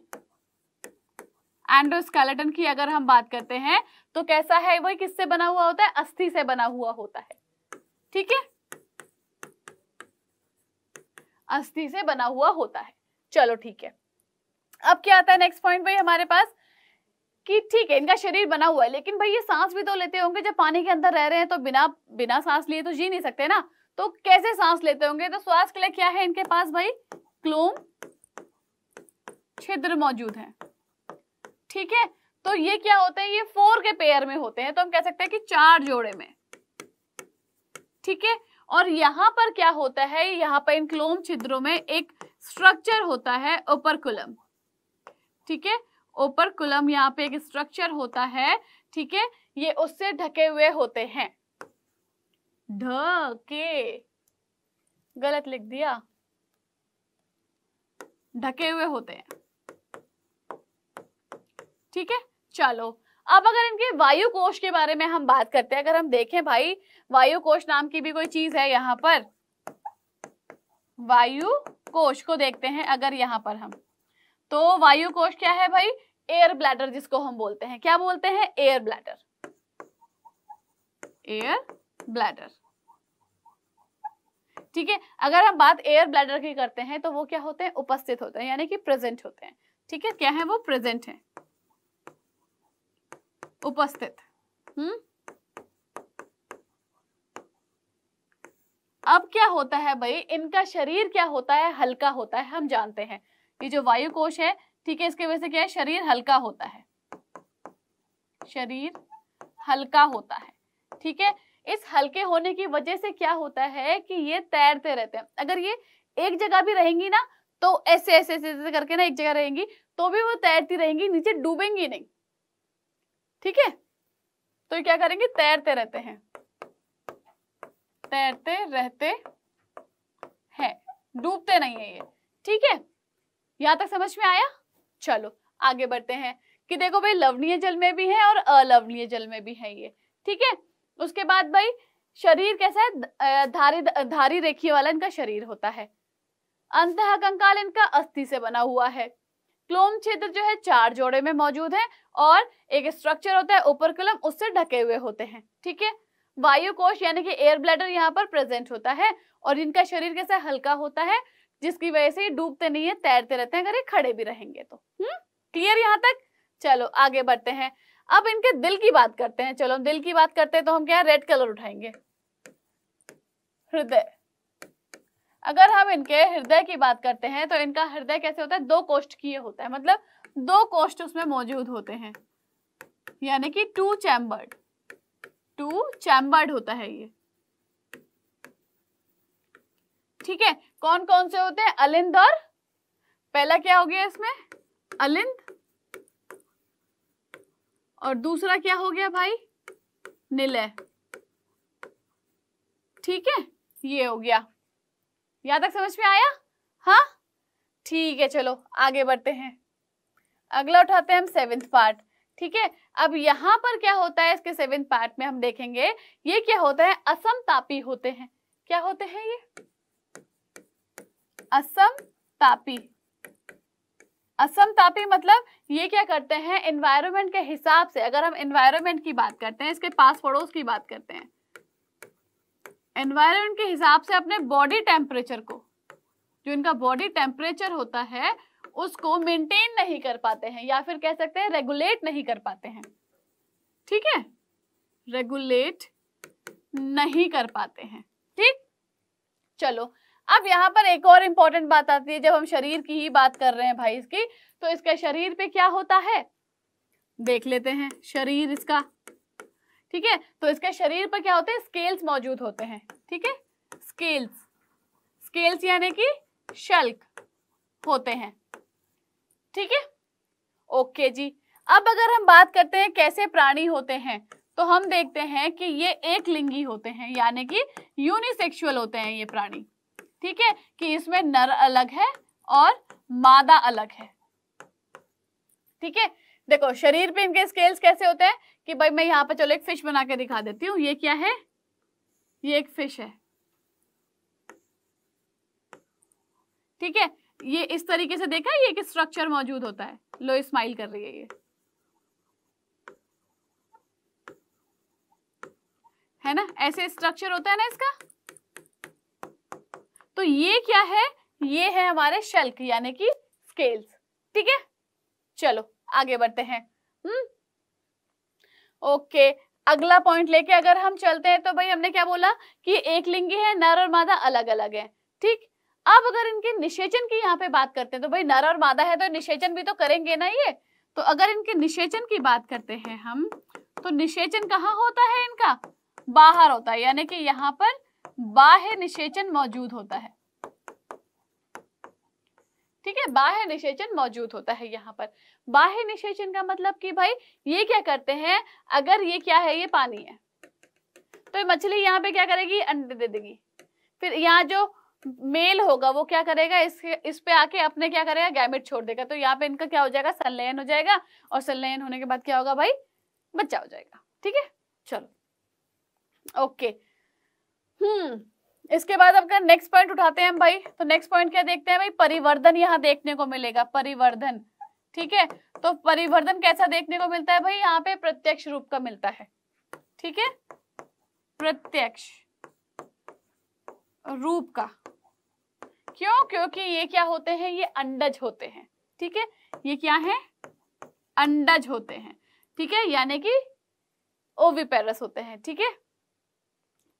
एंड्रोस्केलेटन की अगर हम बात करते हैं तो कैसा है वह किससे बना हुआ होता है अस्थि से बना हुआ होता है ठीक है अस्थि से बना हुआ होता है चलो ठीक है अब क्या आता है नेक्स्ट पॉइंट भाई हमारे पास कि ठीक है इनका शरीर बना हुआ है लेकिन भाई ये सांस भी तो लेते होंगे जब पानी के अंदर रह रहे हैं तो बिना बिना सांस लिए तो जी नहीं सकते ना तो कैसे सांस लेते होंगे तो श्वास के लिए क्या है इनके पास भाई क्लोम छिद्र मौजूद है ठीक है तो ये क्या होते हैं ये फोर के पेयर में होते हैं तो हम कह सकते हैं कि चार जोड़े में ठीक है और यहां पर क्या होता है यहाँ पर इन क्लोम छिद्रों में एक स्ट्रक्चर होता है ओपरकुलम ठीक है ओपर कुलम यहाँ पे एक स्ट्रक्चर होता है ठीक है ये उससे ढके हुए होते हैं ढके गलत लिख दिया ढके हुए होते हैं ठीक है चलो अब अगर इनके वायु कोश के बारे में हम बात करते हैं अगर हम देखें भाई वायु कोश नाम की भी कोई चीज है यहां पर वायु कोश को देखते हैं अगर यहां पर हम तो वायु कोष क्या है भाई एयर ब्लैडर जिसको हम बोलते हैं क्या बोलते हैं एयर ब्लैडर एयर ब्लैडर ठीक है अगर हम बात एयर ब्लैडर की करते हैं तो वो क्या होते हैं उपस्थित होते हैं यानी कि प्रेजेंट होते हैं ठीक है क्या है वो प्रेजेंट है उपस्थित हम्म अब क्या होता है भाई इनका शरीर क्या होता है हल्का होता है हम जानते हैं ये जो वायु कोश है ठीक है इसके वजह से क्या है शरीर हल्का होता है शरीर हल्का होता है ठीक है इस हल्के होने की वजह से क्या होता है कि ये तैरते रहते हैं अगर ये एक जगह भी रहेंगी ना तो ऐसे ऐसे ऐसे ऐसे करके ना एक जगह रहेंगी तो भी वो तैरती रहेंगी नीचे डूबेंगी नहीं ठीक है तो ये क्या करेंगे तैरते रहते हैं तैरते रहते हैं डूबते नहीं है ये ठीक है यहाँ तक समझ में आया चलो आगे बढ़ते हैं कि देखो भाई लवणीय जल में भी है और अलवणीय जल में भी है ये ठीक है उसके बाद भाई शरीर कैसा है धारी धारी रेखी वाला इनका शरीर होता है अंत कंकाल इनका अस्थि से बना हुआ है क्लोम क्षेत्र जो है चार जोड़े में मौजूद है और एक स्ट्रक्चर होता है ऊपर कलम उससे ढके हुए होते हैं ठीक है वायु कोश यानी कि एयर ब्लैडर यहाँ पर प्रेजेंट होता है और इनका शरीर कैसा हल्का होता है जिसकी वजह से ये डूबते नहीं है तैरते रहते हैं अगर ये खड़े भी रहेंगे तो हम्म क्लियर यहाँ तक चलो आगे बढ़ते हैं अब इनके दिल की बात करते हैं चलो दिल की बात करते हैं तो हम क्या रेड कलर उठाएंगे हृदय अगर हम इनके हृदय की बात करते हैं तो इनका हृदय कैसे होता है दो की होता है मतलब दो कोष्ठ उसमें मौजूद होते हैं यानी कि टू चैम्बर्ड टू चैम्बर्ड होता है ये ठीक है कौन कौन से होते हैं अलिंद और पहला क्या हो गया इसमें अलिंद और दूसरा क्या हो गया भाई निलय ठीक है ये हो गया यहां तक समझ में आया हाँ ठीक है चलो आगे बढ़ते हैं अगला उठाते हैं हम सेवेंथ पार्ट ठीक है अब यहां पर क्या होता है इसके सेवेंथ पार्ट में हम देखेंगे ये क्या होता है असम तापी होते हैं क्या होते हैं ये असम तापी असम तापी मतलब ये क्या करते हैं एनवायरमेंट के हिसाब से अगर हम एनवायरमेंट की बात करते हैं इसके पास पड़ोस की बात करते हैं एनवायरमेंट के हिसाब से अपने बॉडी टेम्परेचर को जो इनका बॉडी टेम्परेचर होता है उसको मेंटेन नहीं कर पाते हैं या फिर कह सकते हैं रेगुलेट नहीं कर पाते हैं ठीक है रेगुलेट नहीं कर पाते हैं ठीक चलो अब यहाँ पर एक और इम्पोर्टेंट बात आती है जब हम शरीर की ही बात कर रहे हैं भाई इसकी तो इसका शरीर पे क्या होता है देख लेते हैं शरीर इसका ठीक है तो इसके शरीर पर क्या होते हैं स्केल्स मौजूद होते हैं ठीक है स्केल्स स्केल्स यानी कि शल्क होते हैं ठीक है ओके जी अब अगर हम बात करते हैं कैसे प्राणी होते हैं तो हम देखते हैं कि ये एक लिंगी होते हैं यानी कि यूनिसेक्सुअल होते हैं ये प्राणी ठीक है कि इसमें नर अलग है और मादा अलग है ठीक है देखो शरीर पे इनके स्केल्स कैसे होते हैं कि भाई मैं यहाँ पे चलो एक फिश बना के दिखा देती हूँ ये क्या है ये एक फिश है ठीक है ये इस तरीके से देखा ये एक स्ट्रक्चर मौजूद होता है लो स्माइल कर रही है ये है ना ऐसे स्ट्रक्चर होता है ना इसका तो ये क्या है ये है हमारे शल्क यानी कि स्केल्स ठीक है चलो आगे बढ़ते हैं हम्म ओके अगला पॉइंट लेके अगर हम चलते हैं तो भाई हमने क्या बोला कि एक लिंगी है नर और मादा अलग अलग है ठीक अब अगर इनके निषेचन की यहाँ पे बात करते हैं तो भाई नर और मादा है तो निषेचन भी तो करेंगे ना ये तो अगर इनके निषेचन की बात करते हैं हम तो निषेचन कहाँ होता है इनका बाहर होता है यानी कि यहाँ पर बाह्य निषेचन मौजूद होता है ठीक है बाह्य निषेचन मौजूद होता है यहाँ पर बाह्य निषेचन का मतलब कि भाई ये क्या करते हैं अगर ये क्या है ये पानी है तो मछली यहाँ पे क्या करेगी अंडे दे देगी फिर यहाँ जो मेल होगा वो क्या करेगा इसके इस पे आके अपने क्या करेगा गैमेट छोड़ देगा तो यहाँ पे इनका क्या हो जाएगा संलयन हो जाएगा और संलयन होने के बाद क्या होगा भाई बच्चा हो जाएगा ठीक है चलो ओके हम्म इसके बाद अगर नेक्स्ट पॉइंट उठाते हैं हम भाई तो नेक्स्ट पॉइंट क्या देखते हैं भाई परिवर्धन यहाँ देखने को मिलेगा परिवर्धन ठीक है तो परिवर्धन कैसा देखने को मिलता है भाई यहाँ पे प्रत्यक्ष रूप का मिलता है ठीक है प्रत्यक्ष रूप का क्यों क्योंकि ये क्या होते हैं ये अंडज होते हैं ठीक है ये क्या है अंडज होते हैं ठीक है यानी कि ओविपेरस होते हैं ठीक है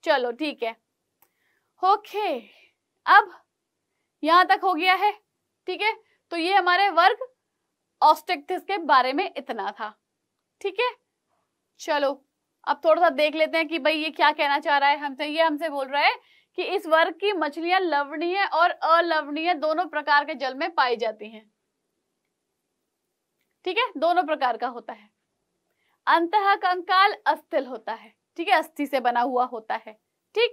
चलो ठीक है ओके अब यहां तक हो गया है ठीक है तो ये हमारे वर्ग ऑस्टेक्टिस के बारे में इतना था ठीक है चलो अब थोड़ा सा देख लेते हैं कि भाई ये क्या कहना चाह रहा है हमसे ये हमसे बोल रहा है कि इस वर्ग की मछलियां लवणीय और अलवणीय दोनों प्रकार के जल में पाई जाती हैं ठीक है दोनों प्रकार का होता है अंत कंकाल अस्थिल होता है ठीक है अस्थि से बना हुआ होता है ठीक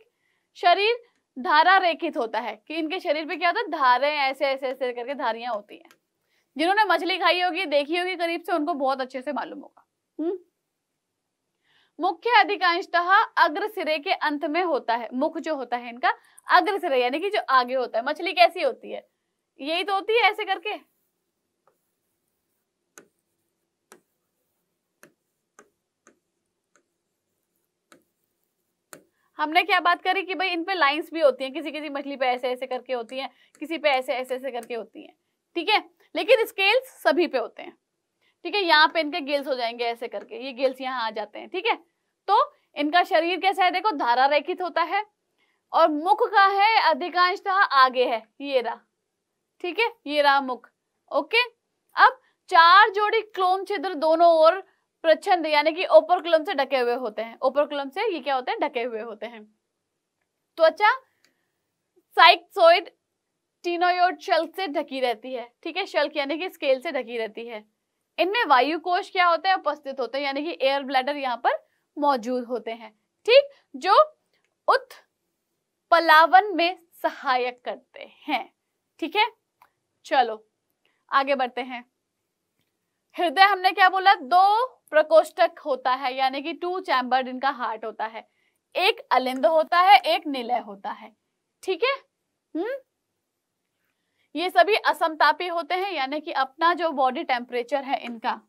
शरीर धारा रेखित होता है कि इनके शरीर पे क्या होता है धारे ऐसे ऐसे ऐसे करके धारियां होती हैं जिन्होंने मछली खाई होगी देखी होगी करीब से उनको बहुत अच्छे से मालूम होगा हम्म? मुख्य अधिकांशतः अग्र सिरे के अंत में होता है मुख जो होता है इनका अग्र सिरे यानी कि जो आगे होता है मछली कैसी होती है यही तो होती है ऐसे करके हमने क्या बात करी कि भाई इन पे लाइंस भी होती हैं किसी किसी मछली पे ऐसे ऐसे करके होती हैं किसी पे ऐसे ऐसे ऐसे करके होती हैं ठीक है लेकिन स्केल्स सभी पे होते हैं ठीक है यहाँ पे इनके गेल्स हो जाएंगे ऐसे करके ये गेल्स यहाँ आ जाते हैं ठीक है तो इनका शरीर कैसा है देखो धारा रेखित होता है और मुख का है अधिकांशतः आगे है ये रहा ठीक है ये रहा मुख ओके अब चार जोड़ी क्लोम छिद्र दोनों ओर प्रच्छंद यानी कि कुलम से ढके हुए होते हैं कुलम से ये क्या होते हैं ढके हुए होते हैं त्वचा तो अच्छा, साइक्सोइड टीनोयोड शेल से ढकी रहती है ठीक है शेल यानी कि स्केल से ढकी रहती है इनमें वायु कोश क्या होते हैं उपस्थित होते हैं यानी कि एयर ब्लैडर यहाँ पर मौजूद होते हैं ठीक जो उत्पलावन में सहायक करते हैं ठीक है चलो आगे बढ़ते हैं हृदय हमने क्या बोला दो प्रकोष्ठक होता है यानी कि टू चैम्बर इनका हार्ट होता है एक अलिंद होता है एक निलय होता है ठीक है हम्म ये सभी असमतापी होते हैं यानी कि अपना जो बॉडी टेम्परेचर है इनका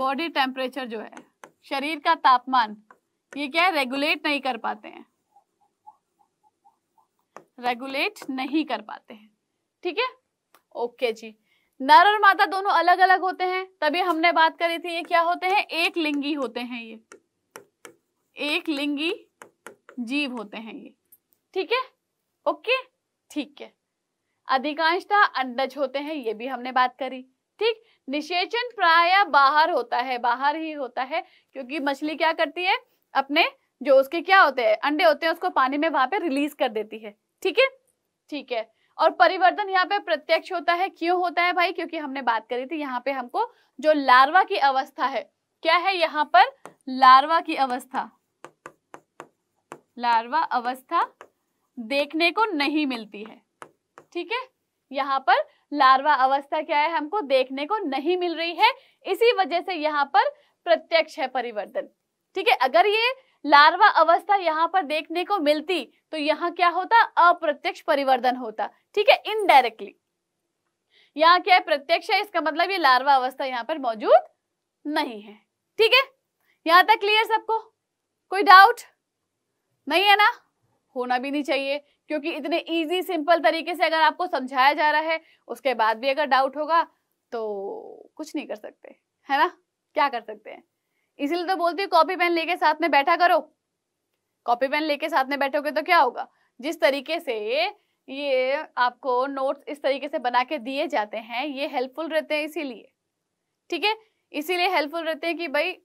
बॉडी टेम्परेचर जो है शरीर का तापमान ये क्या है रेगुलेट नहीं कर पाते हैं रेगुलेट नहीं कर पाते हैं ठीक है ओके जी नर और मादा दोनों अलग अलग होते हैं तभी हमने बात करी थी ये क्या होते हैं एक लिंगी होते हैं ये एक लिंगी जीव होते हैं ये ठीक है ओके ठीक है अधिकांशतः अंडज होते हैं ये भी हमने बात करी ठीक निषेचन प्राय बाहर होता है बाहर ही होता है क्योंकि मछली क्या करती है अपने जो उसके क्या होते हैं अंडे होते हैं उसको पानी में वहां पे रिलीज कर देती है ठीक है ठीक है और परिवर्तन यहाँ पे प्रत्यक्ष होता है क्यों होता है भाई क्योंकि हमने बात करी थी यहाँ पे हमको जो लार्वा की अवस्था है क्या है यहाँ पर लार्वा की अवस्था लार्वा अवस्था देखने को नहीं मिलती है ठीक है यहाँ पर लार्वा अवस्था क्या है हमको देखने को नहीं मिल रही है इसी वजह से यहाँ पर प्रत्यक्ष है परिवर्तन ठीक है अगर ये लार्वा अवस्था यहाँ पर देखने को मिलती तो यहां क्या होता अप्रत्यक्ष परिवर्तन होता ठीक है इनडायरेक्टली यहां क्या है प्रत्यक्ष है इसका मतलब ये लार्वा अवस्था यहां पर मौजूद नहीं है ठीक है यहां तक क्लियर सबको कोई डाउट नहीं है ना होना भी नहीं चाहिए क्योंकि इतने इजी सिंपल तरीके से अगर आपको समझाया जा रहा है उसके बाद भी अगर डाउट होगा तो कुछ नहीं कर सकते है ना क्या कर सकते हैं इसीलिए तो बोलती हूँ कॉपी पेन लेके साथ में बैठा करो कॉपी पेन लेके साथ में बैठोगे तो क्या होगा जिस तरीके से ये आपको नोट्स इस तरीके से बना के दिए जाते हैं ये हेल्पफुल रहते हैं इसीलिए ठीक है इसीलिए हेल्पफुल रहते हैं कि भाई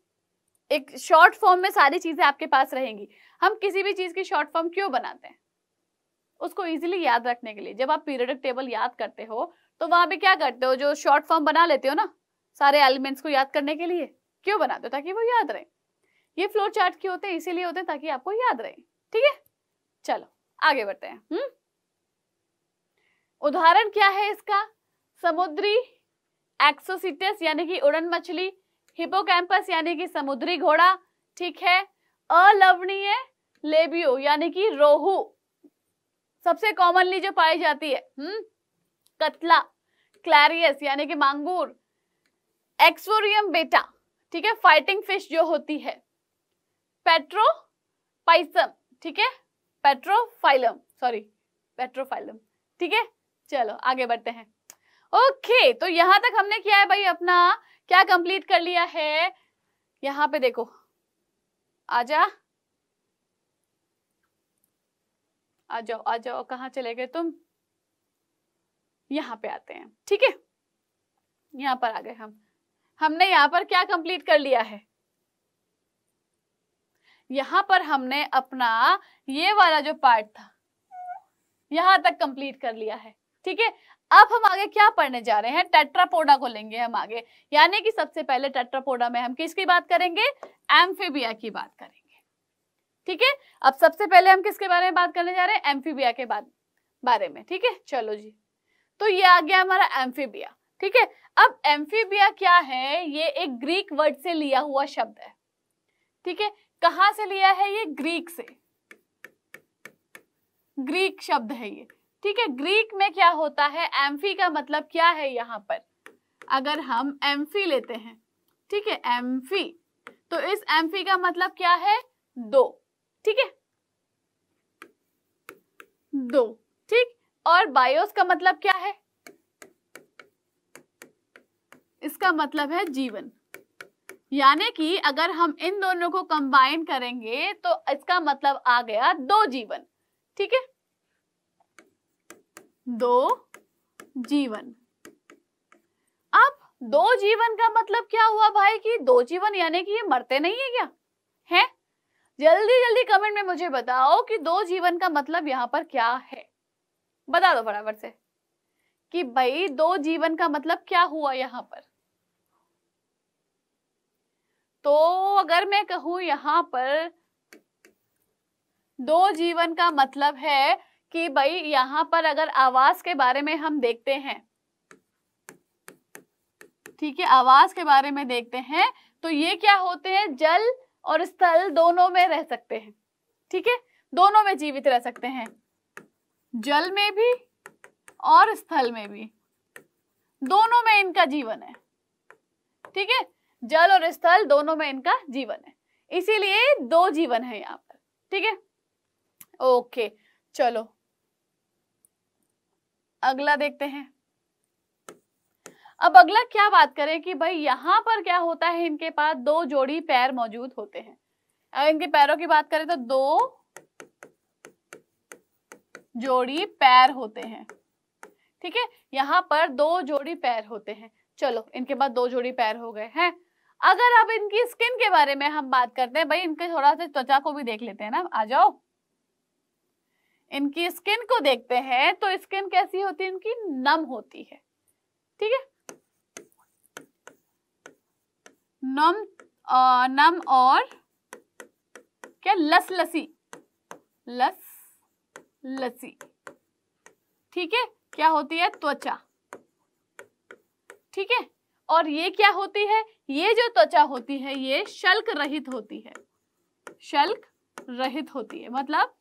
एक शॉर्ट फॉर्म में सारी चीजें आपके पास रहेंगी हम किसी भी चीज की शॉर्ट फॉर्म क्यों बनाते हैं उसको इजीली याद रखने के लिए जब आप पीरियडिक टेबल याद करते हो तो वहां पे क्या करते हो जो शॉर्ट फॉर्म बना लेते हो ना सारे एलिमेंट्स को याद करने के लिए क्यों बनाते हो ताकि वो याद रहे ये फ्लोर चार्ट क्यों होते हैं इसीलिए होते हैं ताकि आपको याद रहे ठीक है चलो आगे बढ़ते हैं हम्म उदाहरण क्या है इसका समुद्री एक्सोसिटस यानी कि उड़न मछली हिपोकैम्पस यानी कि समुद्री घोड़ा ठीक है अलवणीय लेबियो यानी कि रोहू सबसे कॉमनली जो पाई जाती है हम्म कतला क्लैरियस यानी कि मांगूर एक्सोरियम बेटा ठीक है फाइटिंग फिश जो होती है पेट्रोपाइसम ठीक है पेट्रोफाइलम सॉरी पेट्रोफाइलम ठीक है चलो आगे बढ़ते हैं ओके तो यहां तक हमने किया है भाई अपना क्या कंप्लीट कर लिया है यहां पे देखो जा आ जाओ आ जाओ कहाँ चले गए तुम यहाँ पे आते हैं ठीक है यहाँ पर आ गए हम हमने यहाँ पर क्या कंप्लीट कर लिया है यहाँ पर हमने अपना ये वाला जो पार्ट था यहां तक कंप्लीट कर लिया है ठीक है अब हम आगे क्या पढ़ने जा रहे हैं टेट्रापोडा को लेंगे हम आगे यानी कि सबसे पहले टेट्रापोडा में हम किसकी बात करेंगे एम्फीबिया की बात करेंगे ठीक है अब सबसे पहले हम किसके बारे में बात करने जा रहे हैं एम्फीबिया के बाद बारे में ठीक है चलो जी तो ये आ गया हमारा एम्फीबिया ठीक है अब एम्फीबिया क्या है ये एक ग्रीक वर्ड से लिया हुआ शब्द है ठीक है कहां से लिया है ये ग्रीक से ग्रीक शब्द है ये ठीक है ग्रीक में क्या होता है एम्फी का मतलब क्या है यहां पर अगर हम एम्फी लेते हैं ठीक है एम्फी तो इस एम्फी का मतलब क्या है दो ठीक है दो ठीक और बायोस का मतलब क्या है इसका मतलब है जीवन यानी कि अगर हम इन दोनों को कंबाइन करेंगे तो इसका मतलब आ गया दो जीवन ठीक है दो जीवन अब दो जीवन का मतलब क्या हुआ भाई कि दो जीवन यानी कि ये मरते नहीं है क्या है जल्दी जल्दी कमेंट में मुझे बताओ कि दो जीवन का मतलब यहाँ पर क्या है बता दो बराबर से कि भाई दो जीवन का मतलब क्या हुआ यहाँ पर तो अगर मैं कहूं यहाँ पर दो जीवन का मतलब है कि भाई यहाँ पर अगर आवाज के बारे में हम देखते हैं ठीक है आवास के बारे में देखते हैं तो ये क्या होते हैं जल और स्थल दोनों में रह सकते हैं ठीक है दोनों में जीवित रह सकते हैं जल में भी और स्थल में भी दोनों में इनका जीवन है ठीक है जल और स्थल दोनों में इनका जीवन है इसीलिए दो जीवन है यहाँ पर ठीक है ओके चलो अगला देखते हैं अब अगला क्या बात करें कि भाई यहाँ पर क्या होता है इनके पास दो जोड़ी पैर मौजूद होते हैं अगर इनके पैरों की बात करें तो दो जोड़ी पैर होते हैं ठीक है यहाँ पर दो जोड़ी पैर होते हैं चलो इनके पास दो जोड़ी पैर हो गए हैं अगर अब इनकी स्किन के बारे में हम बात करते हैं भाई इनके थोड़ा सा त्वचा को भी देख लेते हैं ना आ जाओ इनकी स्किन को देखते हैं तो स्किन कैसी होती है इनकी नम होती है ठीक है नम नम और क्या लस लसी लस लसी ठीक है क्या होती है त्वचा ठीक है और ये क्या होती है ये जो त्वचा होती है ये शल्क रहित होती है शल्क रहित होती है मतलब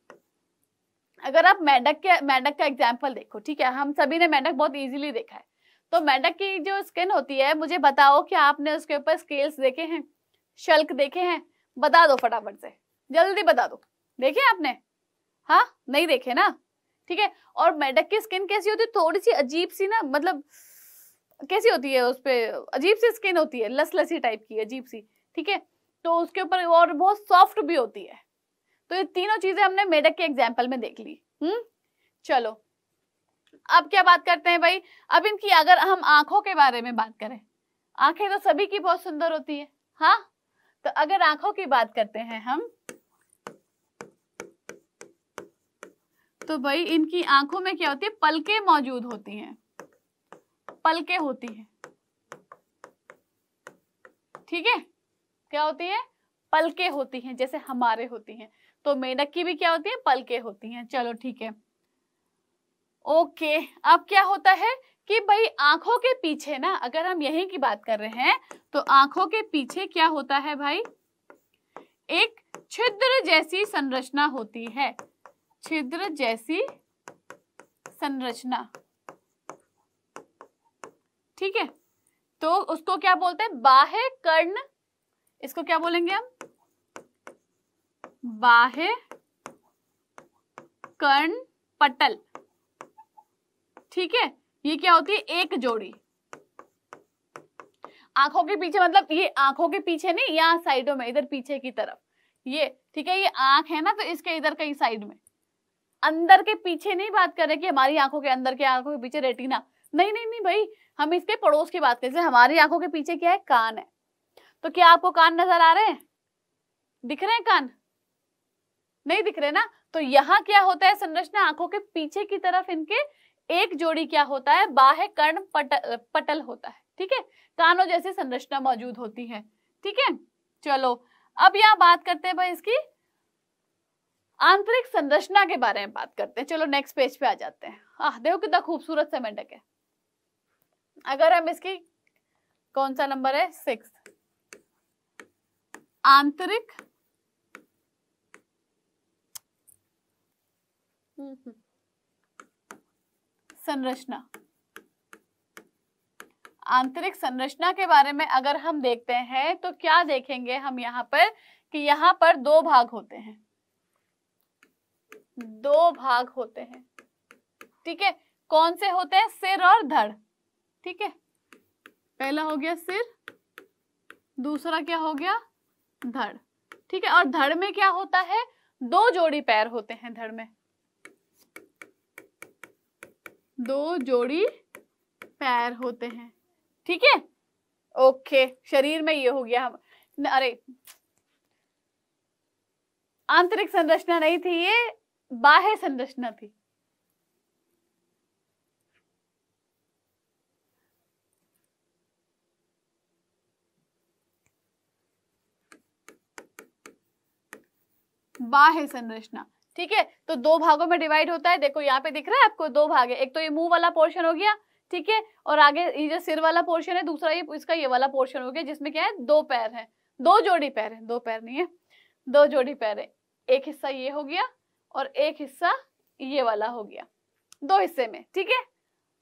अगर आप मेंढक के मेंढक का एग्जाम्पल देखो ठीक है हम सभी ने मेंढक बहुत इजीली देखा है तो मेंढक की जो स्किन होती है मुझे बताओ कि आपने उसके ऊपर स्केल्स देखे हैं शल्क देखे हैं बता दो फटाफट से जल्दी बता दो देखे आपने हाँ नहीं देखे ना ठीक है और मेंढक की स्किन कैसी होती है थोड़ी सी अजीब सी ना मतलब कैसी होती है उस पर अजीब सी स्किन होती है लस लसी टाइप की अजीब सी ठीक है तो उसके ऊपर और बहुत सॉफ्ट भी होती है तो ये तीनों चीजें हमने मेढक के एग्जाम्पल में देख ली हम्म चलो अब क्या बात करते हैं भाई अब इनकी अगर हम आंखों के बारे में बात करें आंखें तो सभी की बहुत सुंदर होती है हाँ तो अगर आंखों की बात करते हैं हम तो भाई इनकी आंखों में क्या होती है पलके मौजूद होती हैं पलके होती है ठीक है क्या होती है पलके होती हैं जैसे हमारे होती हैं तो मेढक की भी क्या होती है पलके होती हैं चलो ठीक है ओके अब क्या होता है कि भाई आंखों के पीछे ना अगर हम यही की बात कर रहे हैं तो आंखों के पीछे क्या होता है भाई एक छिद्र जैसी संरचना होती है छिद्र जैसी संरचना ठीक है तो उसको क्या बोलते हैं बाह्य कर्ण इसको क्या बोलेंगे हम बाह्य कर्ण पटल ठीक है ये क्या होती है एक जोड़ी आंखों के पीछे मतलब ये आंखों के पीछे नहीं यहां साइडों में इधर पीछे की तरफ ये ठीक है ये आंख है ना तो इसके इधर कहीं साइड में अंदर के पीछे नहीं बात कर रहे कि हमारी आंखों के अंदर के आंखों के पीछे रेटिना नहीं नहीं नहीं भाई हम इसके पड़ोस की बात करते हमारी आंखों के पीछे क्या है कान है तो क्या आपको कान नजर आ रहे हैं दिख रहे हैं कान नहीं दिख रहे ना तो यहाँ क्या होता है संरचना आंखों के पीछे की तरफ इनके एक जोड़ी क्या होता है बाह्य कर्ण पट, पटल होता है ठीक है कानों जैसी संरचना मौजूद होती है ठीक है चलो अब यहाँ बात करते हैं भाई इसकी आंतरिक संरचना के बारे में बात करते हैं चलो नेक्स्ट पेज पे आ जाते हैं आह देखो कितना खूबसूरत सा है अगर हम इसकी कौन सा नंबर है सिक्स आंतरिक संरचना आंतरिक संरचना के बारे में अगर हम देखते हैं तो क्या देखेंगे हम यहां पर कि यहां पर दो भाग होते हैं दो भाग होते हैं ठीक है कौन से होते हैं सिर और धड़ ठीक है पहला हो गया सिर दूसरा क्या हो गया धड़ ठीक है और धड़ में क्या होता है दो जोड़ी पैर होते हैं धड़ में दो जोड़ी पैर होते हैं ठीक है ओके शरीर में ये हो गया हम अरे आंतरिक संरचना नहीं थी ये बाह्य संरचना थी बाह्य संरचना ठीक है तो दो भागों में डिवाइड होता है देखो यहाँ पे दिख रहा है आपको दो भाग है एक तो ये मुंह वाला पोर्शन हो गया ठीक है और आगे ये जो सिर वाला पोर्शन है दूसरा ये इसका ये वाला पोर्शन हो गया जिसमें क्या है दो पैर है दो जोड़ी पैर है दो पैर नहीं है दो जोड़ी पैर है एक हिस्सा ये हो गया और एक हिस्सा ये वाला हो गया दो हिस्से में ठीक है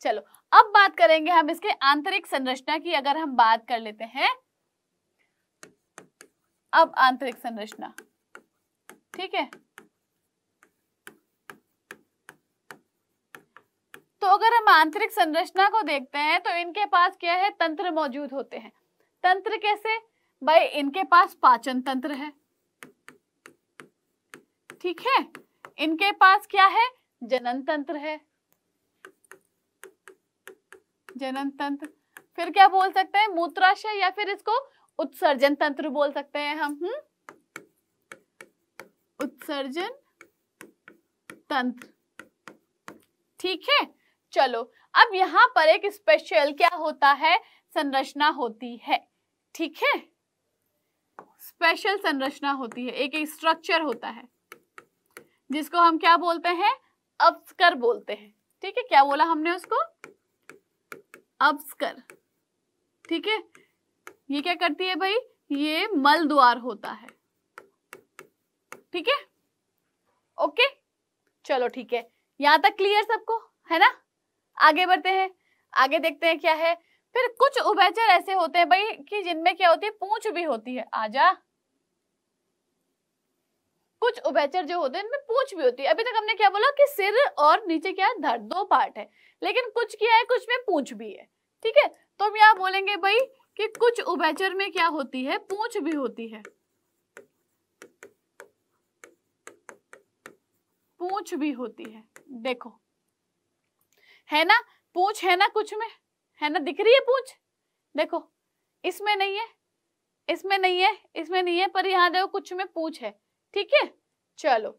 चलो अब बात करेंगे हम इसके आंतरिक संरचना की अगर हम बात कर लेते हैं अब आंतरिक संरचना ठीक है तो अगर हम आंतरिक संरचना को देखते हैं तो इनके पास क्या है तंत्र मौजूद होते हैं तंत्र कैसे भाई इनके पास पाचन तंत्र है ठीक है इनके पास क्या है जनन तंत्र है जनन तंत्र फिर क्या बोल सकते हैं मूत्राशय या फिर इसको उत्सर्जन तंत्र बोल सकते हैं हम हम्म उत्सर्जन तंत्र ठीक है चलो अब यहां पर एक स्पेशल क्या होता है संरचना होती है ठीक है स्पेशल संरचना होती है एक स्ट्रक्चर होता है जिसको हम क्या बोलते हैं अब्सकर बोलते हैं ठीक है क्या बोला हमने उसको अब्सकर ठीक है ये क्या करती है भाई ये मल द्वार होता है ठीक है ओके चलो ठीक है यहाँ तक क्लियर सबको है ना आगे बढ़ते हैं आगे देखते हैं क्या है फिर कुछ उभयचर ऐसे होते हैं भाई कि जिनमें क्या होती है पूंछ भी होती है आजा कुछ उभयचर जो होते हैं इनमें पूंछ भी होती है अभी तक हमने क्या बोला कि सिर और नीचे क्या है धड़ दो पार्ट है लेकिन कुछ क्या है कुछ में पूंछ भी है ठीक है तो हम यहाँ बोलेंगे भाई कि कुछ उभयचर में क्या होती है पूंछ भी होती है पूछ भी होती है देखो है ना पूछ है ना कुछ में है ना दिख रही है पूछ देखो इसमें नहीं है इसमें नहीं है इसमें नहीं है पर यहाँ देखो कुछ में पूछ है ठीक है चलो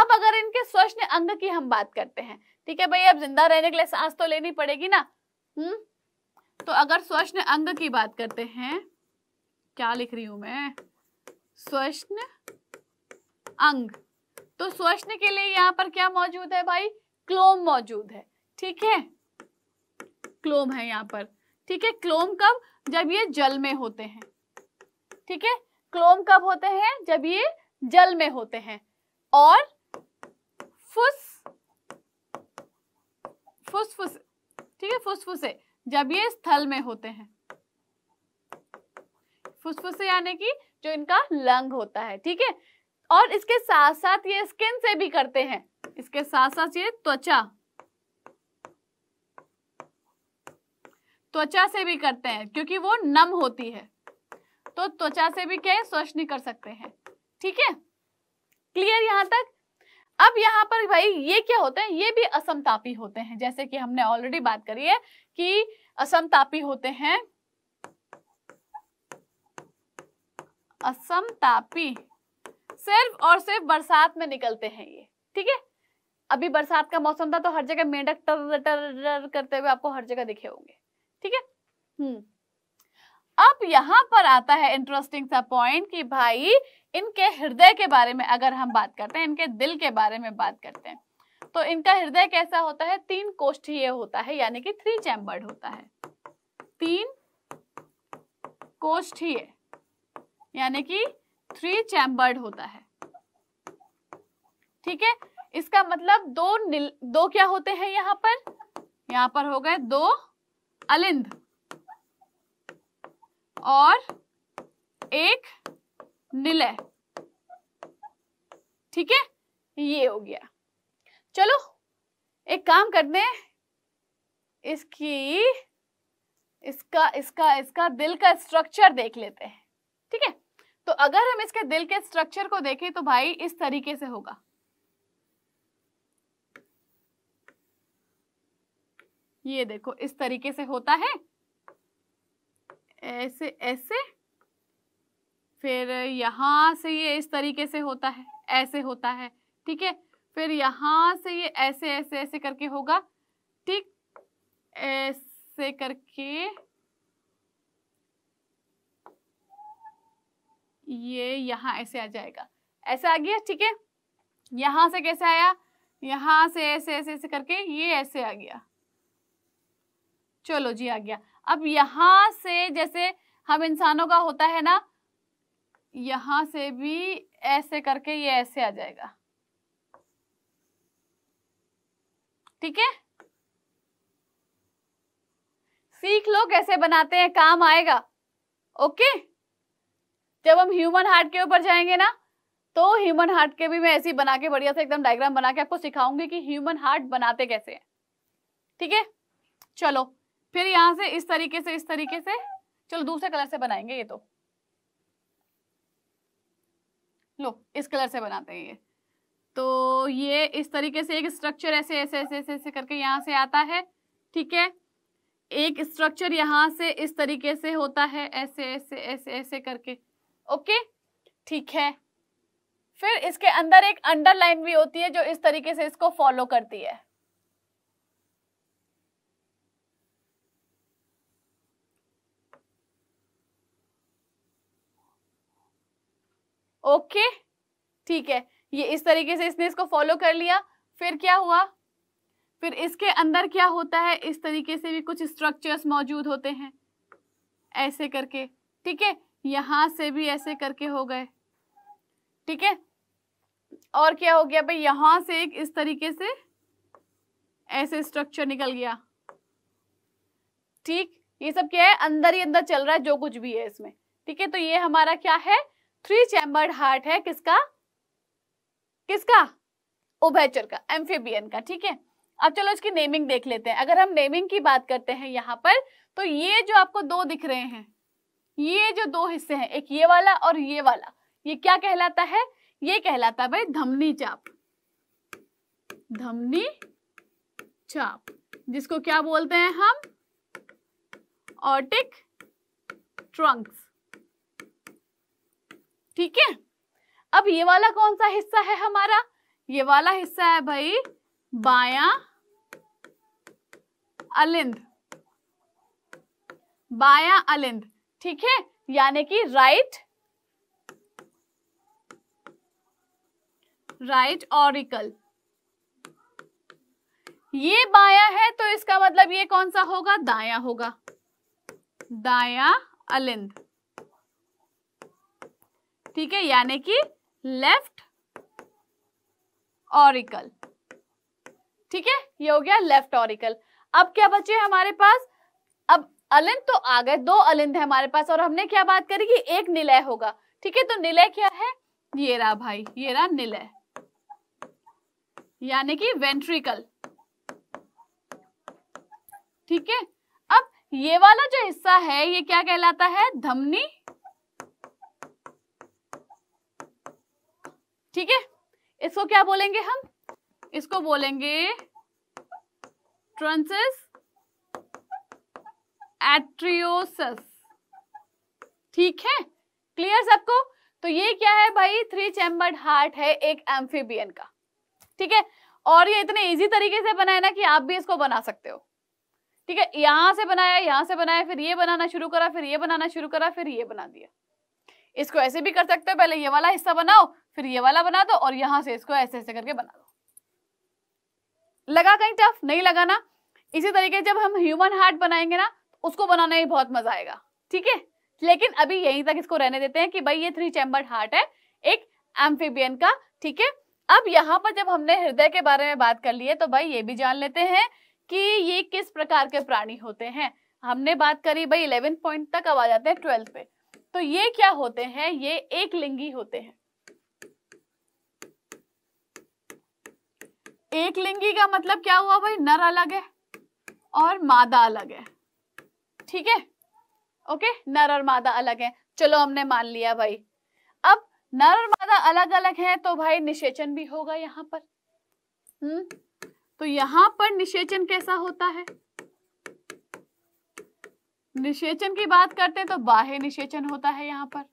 अब अगर इनके स्वच्छ अंग की हम बात करते हैं ठीक है भाई अब जिंदा रहने के लिए सांस तो लेनी पड़ेगी ना हम्म तो अगर स्वर्ण अंग की बात करते हैं क्या लिख रही हूं मैं स्वर्ण अंग तो सोचने के लिए यहाँ पर क्या मौजूद है भाई क्लोम मौजूद है ठीक है क्लोम है यहाँ पर ठीक है क्लोम कब जब ये जल में होते हैं ठीक है क्लोम कब होते हैं जब ये जल में होते हैं और फुस फुसफुस ठीक है फुसफुसे जब ये स्थल में होते हैं फुसफुसे यानी कि जो इनका लंग होता है ठीक है और इसके साथ साथ ये स्किन से भी करते हैं इसके साथ साथ ये त्वचा त्वचा से भी करते हैं क्योंकि वो नम होती है तो त्वचा से भी क्या है स्वच्छ कर सकते हैं ठीक है क्लियर यहाँ तक अब यहाँ पर भाई ये क्या होते हैं ये भी असमतापी होते हैं जैसे कि हमने ऑलरेडी बात करी है कि असमतापी होते हैं असमतापी सिर्फ और सिर्फ बरसात में निकलते हैं ये ठीक है अभी बरसात का मौसम था तो हर जगह मेंढक टर टर करते हुए आपको हर जगह दिखे होंगे ठीक है हम्म अब यहाँ पर आता है इंटरेस्टिंग सा पॉइंट कि भाई इनके हृदय के बारे में अगर हम बात करते हैं इनके दिल के बारे में बात करते हैं तो इनका हृदय कैसा होता है तीन कोष्ठीय होता है यानी कि थ्री चैम्बर्ड होता है तीन कोष्ठीय यानी कि थ्री चैम्बर्ड होता है ठीक है इसका मतलब दो निल, दो क्या होते हैं यहां पर यहां पर हो गए दो अलिंद और एक निलय ठीक है ये हो गया चलो एक काम करते हैं इसकी इसका इसका इसका दिल का स्ट्रक्चर देख लेते हैं ठीक है तो अगर हम इसके दिल के स्ट्रक्चर को देखें तो भाई इस तरीके से होगा ये देखो इस तरीके से होता है ऐसे ऐसे फिर यहां से ये इस तरीके से होता है ऐसे होता है ठीक है फिर यहां से ये ऐसे ऐसे ऐसे करके होगा ठीक ऐसे करके ये यहाँ ऐसे आ जाएगा ऐसे आ गया ठीक है यहाँ से कैसे आया यहाँ से ऐसे ऐसे ऐसे करके ये ऐसे आ गया चलो जी आ गया अब यहाँ से जैसे हम इंसानों का होता है ना यहाँ से भी ऐसे करके ये ऐसे आ जाएगा ठीक है सीख लो कैसे बनाते हैं काम आएगा ओके okay? जब हम ह्यूमन हार्ट के ऊपर जाएंगे ना तो ह्यूमन हार्ट के भी मैं ऐसी बना के बढ़िया से एकदम डायग्राम बना के आपको सिखाऊंगी कि ह्यूमन हार्ट बनाते कैसे हैं ठीक है चलो फिर यहाँ से इस तरीके से इस तरीके से चलो दूसरे कलर से बनाएंगे ये तो लो इस कलर से बनाते हैं ये तो ये इस तरीके से एक स्ट्रक्चर ऐसे ऐसे ऐसे ऐसे ऐसे करके यहाँ से आता है ठीक है एक स्ट्रक्चर यहाँ से इस तरीके से होता है ऐसे ऐसे ऐसे ऐसे करके ओके ठीक है फिर इसके अंदर एक अंडरलाइन भी होती है जो इस तरीके से इसको फॉलो करती है ओके ठीक है ये इस तरीके से इसने इसको फॉलो कर लिया फिर क्या हुआ फिर इसके अंदर क्या होता है इस तरीके से भी कुछ स्ट्रक्चर्स मौजूद होते हैं ऐसे करके ठीक है यहां से भी ऐसे करके हो गए ठीक है और क्या हो गया भाई यहां से एक इस तरीके से ऐसे स्ट्रक्चर निकल गया ठीक ये सब क्या है अंदर ही अंदर चल रहा है जो कुछ भी है इसमें ठीक है तो ये हमारा क्या है थ्री चैम्बर्ड हार्ट है किसका किसका ओबेचर का एम्फेबियन का ठीक है अब चलो इसकी नेमिंग देख लेते हैं अगर हम नेमिंग की बात करते हैं यहाँ पर तो ये जो आपको दो दिख रहे हैं ये जो दो हिस्से हैं एक ये वाला और ये वाला ये क्या कहलाता है ये कहलाता है भाई धमनी चाप धमनी चाप जिसको क्या बोलते हैं हम ऑर्टिक ट्रंक्स ठीक है अब ये वाला कौन सा हिस्सा है हमारा ये वाला हिस्सा है भाई बाया अलिंद बाया अलिंद ठीक है यानी कि राइट राइट ऑरिकल ये बाया है तो इसका मतलब ये कौन सा होगा दाया होगा दाया अलिंद ठीक है यानी कि लेफ्ट ऑरिकल ठीक है ये हो गया लेफ्ट ऑरिकल अब क्या बचे हमारे पास अलिंद तो आ गए दो अलिंद है हमारे पास और हमने क्या बात करी कि एक निलय होगा ठीक है तो निलय क्या है ये रहा भाई ये रहा निलय यानी कि वेंट्रिकल ठीक है अब ये वाला जो हिस्सा है ये क्या कहलाता है धमनी ठीक है इसको क्या बोलेंगे हम इसको बोलेंगे ट्रंसेस एट्रियोसस ठीक है क्लियर सबको तो ये क्या है भाई थ्री चैम्बर्ड हार्ट है एक एम्फीबियन का ठीक है और ये इतने इजी तरीके से बनाए ना कि आप भी इसको बना सकते हो ठीक है यहां से बनाया यहां से बनाया फिर ये बनाना शुरू करा फिर ये बनाना शुरू करा फिर ये बना दिया इसको ऐसे भी कर सकते हो पहले ये वाला हिस्सा बनाओ फिर ये वाला बना दो और यहां से इसको ऐसे ऐसे करके बना दो लगा कहीं टफ नहीं लगाना इसी तरीके जब हम ह्यूमन हार्ट बनाएंगे ना उसको बनाने में बहुत मजा आएगा ठीक है लेकिन अभी यहीं तक इसको रहने देते हैं कि भाई ये थ्री चैम्बर्ड हार्ट है एक एम्फीबियन का ठीक है अब यहाँ पर जब हमने हृदय के बारे में बात कर ली है तो भाई ये भी जान लेते हैं कि ये किस प्रकार के प्राणी होते हैं हमने बात करी भाई इलेवन पॉइंट तक अब आ जाते हैं ट्वेल्थ पे तो ये क्या होते हैं ये एक लिंगी होते हैं एक लिंगी का मतलब क्या हुआ भाई नर अलग है और मादा अलग है ठीक है ओके नर और मादा अलग है चलो हमने मान लिया भाई अब नर और मादा अलग अलग है तो भाई निषेचन भी होगा यहाँ पर हम्म तो यहाँ पर निषेचन कैसा होता है निषेचन की बात करते हैं तो बाह्य निषेचन होता है यहाँ पर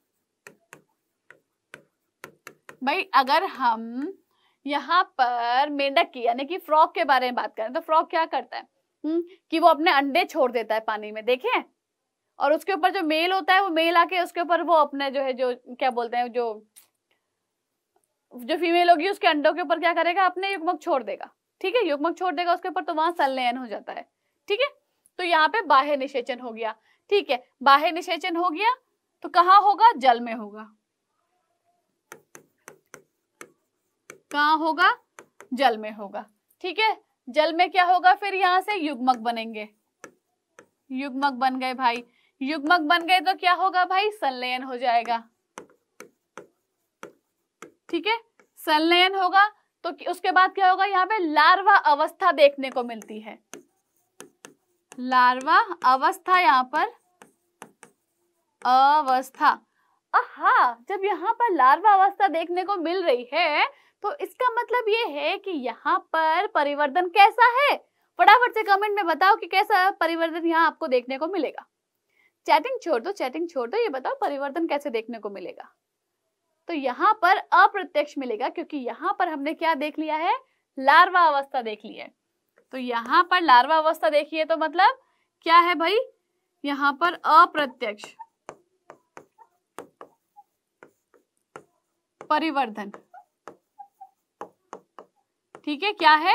भाई अगर हम यहाँ पर मेंढक की यानी कि फ्रॉक के बारे में बात करें तो फ्रॉक क्या करता है हम्म, कि वो अपने अंडे छोड़ देता है पानी में देखे और उसके ऊपर जो मेल होता है वो मेल आके उसके ऊपर वो अपने जो है जो क्या बोलते हैं जो जो फीमेल होगी उसके अंडों के ऊपर क्या करेगा अपने युगमक छोड़ देगा ठीक है युगमक छोड़ देगा उसके ऊपर तो वहां संलयन हो जाता है ठीक है तो यहाँ पे बाह्य निषेचन हो गया ठीक है बाह्य निषेचन हो गया तो कहा होगा जल में होगा कहा होगा जल में होगा ठीक है जल में क्या होगा फिर यहाँ से युग्मक बनेंगे युग्मक बन गए भाई युग्मक बन गए तो क्या होगा भाई संलयन हो जाएगा ठीक है संलयन होगा तो उसके बाद क्या होगा यहाँ पे लार्वा अवस्था देखने को मिलती है लार्वा अवस्था यहाँ पर अवस्था आहा जब यहाँ पर लार्वा अवस्था देखने को मिल रही है तो इसका मतलब ये है कि यहाँ पर परिवर्तन कैसा है फटाफट से कमेंट में बताओ कि कैसा परिवर्तन यहाँ आपको देखने को मिलेगा चैटिंग छोड़ दो चैटिंग छोड़ दो ये बताओ परिवर्तन कैसे देखने को मिलेगा तो यहाँ पर अप्रत्यक्ष मिलेगा क्योंकि यहाँ पर हमने क्या देख लिया है लार्वा अवस्था देख ली है तो यहाँ पर लार्वा अवस्था देखिए तो मतलब क्या है भाई यहाँ पर अप्रत्यक्ष परिवर्धन ठीक है क्या है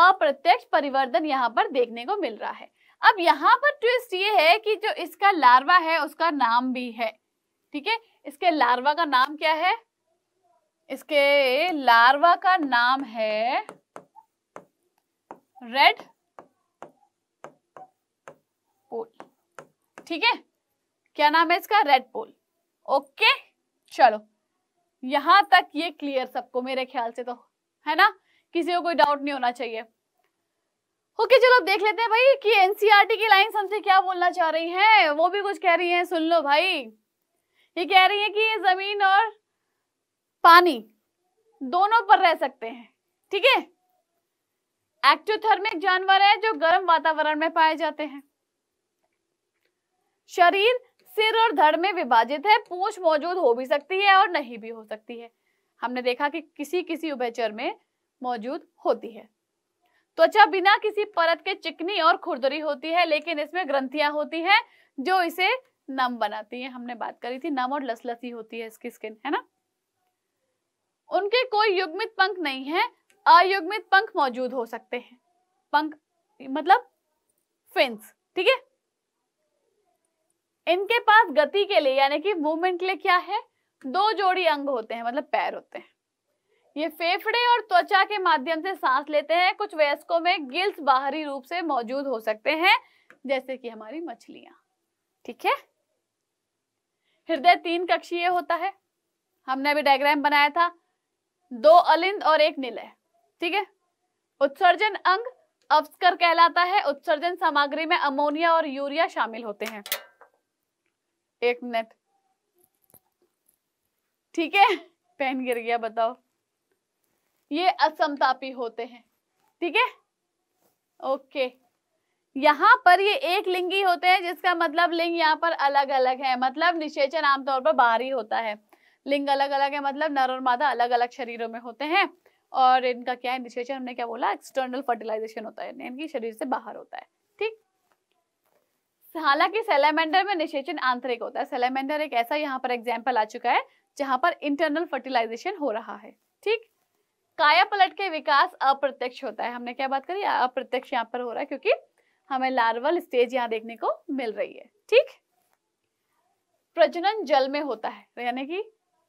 अप्रत्यक्ष परिवर्तन यहाँ पर देखने को मिल रहा है अब यहाँ पर ट्विस्ट ये है कि जो इसका लार्वा है उसका नाम भी है ठीक है इसके लार्वा का नाम क्या है इसके लार्वा का नाम है रेड पोल ठीक है क्या नाम है इसका रेड पोल ओके चलो यहां तक ये क्लियर सबको मेरे ख्याल से तो है ना किसी को कोई डाउट नहीं होना चाहिए ओके चलो अब देख लेते हैं भाई कि एनसीईआरटी e की लाइन हमसे क्या बोलना चाह रही हैं वो भी कुछ कह रही हैं सुन लो भाई ये कह रही है कि ये जमीन और पानी दोनों पर रह सकते हैं ठीक है एक्टोथर्मिक जानवर है जो गर्म वातावरण में पाए जाते हैं शरीर सिर और धड़ में विभाजित है पूछ मौजूद हो भी सकती है और नहीं भी हो सकती है हमने देखा कि किसी किसी उभयचर में मौजूद होती है त्वचा बिना किसी परत के चिकनी और खुरदरी होती है लेकिन इसमें ग्रंथियां होती है जो इसे नम बनाती है हमने बात करी थी नम और लसलसी होती है इसकी स्किन है ना उनके कोई युग्मित पंख नहीं है अयुग्मित पंख मौजूद हो सकते हैं पंख मतलब फिंस ठीक है इनके पास गति के लिए यानी कि मूवमेंट के लिए क्या है दो जोड़ी अंग होते हैं मतलब पैर होते हैं ये फेफड़े और त्वचा के माध्यम से सांस लेते हैं कुछ वयस्कों में गिल्स बाहरी रूप से मौजूद हो सकते हैं जैसे कि हमारी मछलियां ठीक है हृदय तीन कक्षीय होता है हमने अभी डायग्राम बनाया था दो अलिंद और एक निलय ठीक है उत्सर्जन अंग अवस्कर कहलाता है उत्सर्जन सामग्री में अमोनिया और यूरिया शामिल होते हैं एक मिनट ठीक है पेन गिर गया बताओ ये असमतापी होते हैं ठीक है ओके यहाँ पर ये एक लिंगी होते हैं जिसका मतलब लिंग यहाँ पर अलग अलग है मतलब निषेचन आमतौर पर बाहरी होता है लिंग अलग अलग है मतलब नर और मादा अलग अलग शरीरों में होते हैं और इनका क्या है निषेचन हमने क्या बोला एक्सटर्नल फर्टिलाइजेशन होता है इनकी शरीर से बाहर होता है ठीक हालांकि सेलेमेंडर में निषेचन आंतरिक होता है सेलेमेंडर एक ऐसा यहाँ पर एग्जाम्पल आ चुका है जहां पर इंटरनल फर्टिलाइजेशन हो रहा है ठीक काया पलट के विकास अप्रत्यक्ष होता है हमने क्या बात करी अप्रत्यक्ष यहाँ पर हो रहा है क्योंकि हमें लार्वल स्टेज यहाँ देखने को मिल रही है ठीक प्रजनन जल में होता है तो यानी कि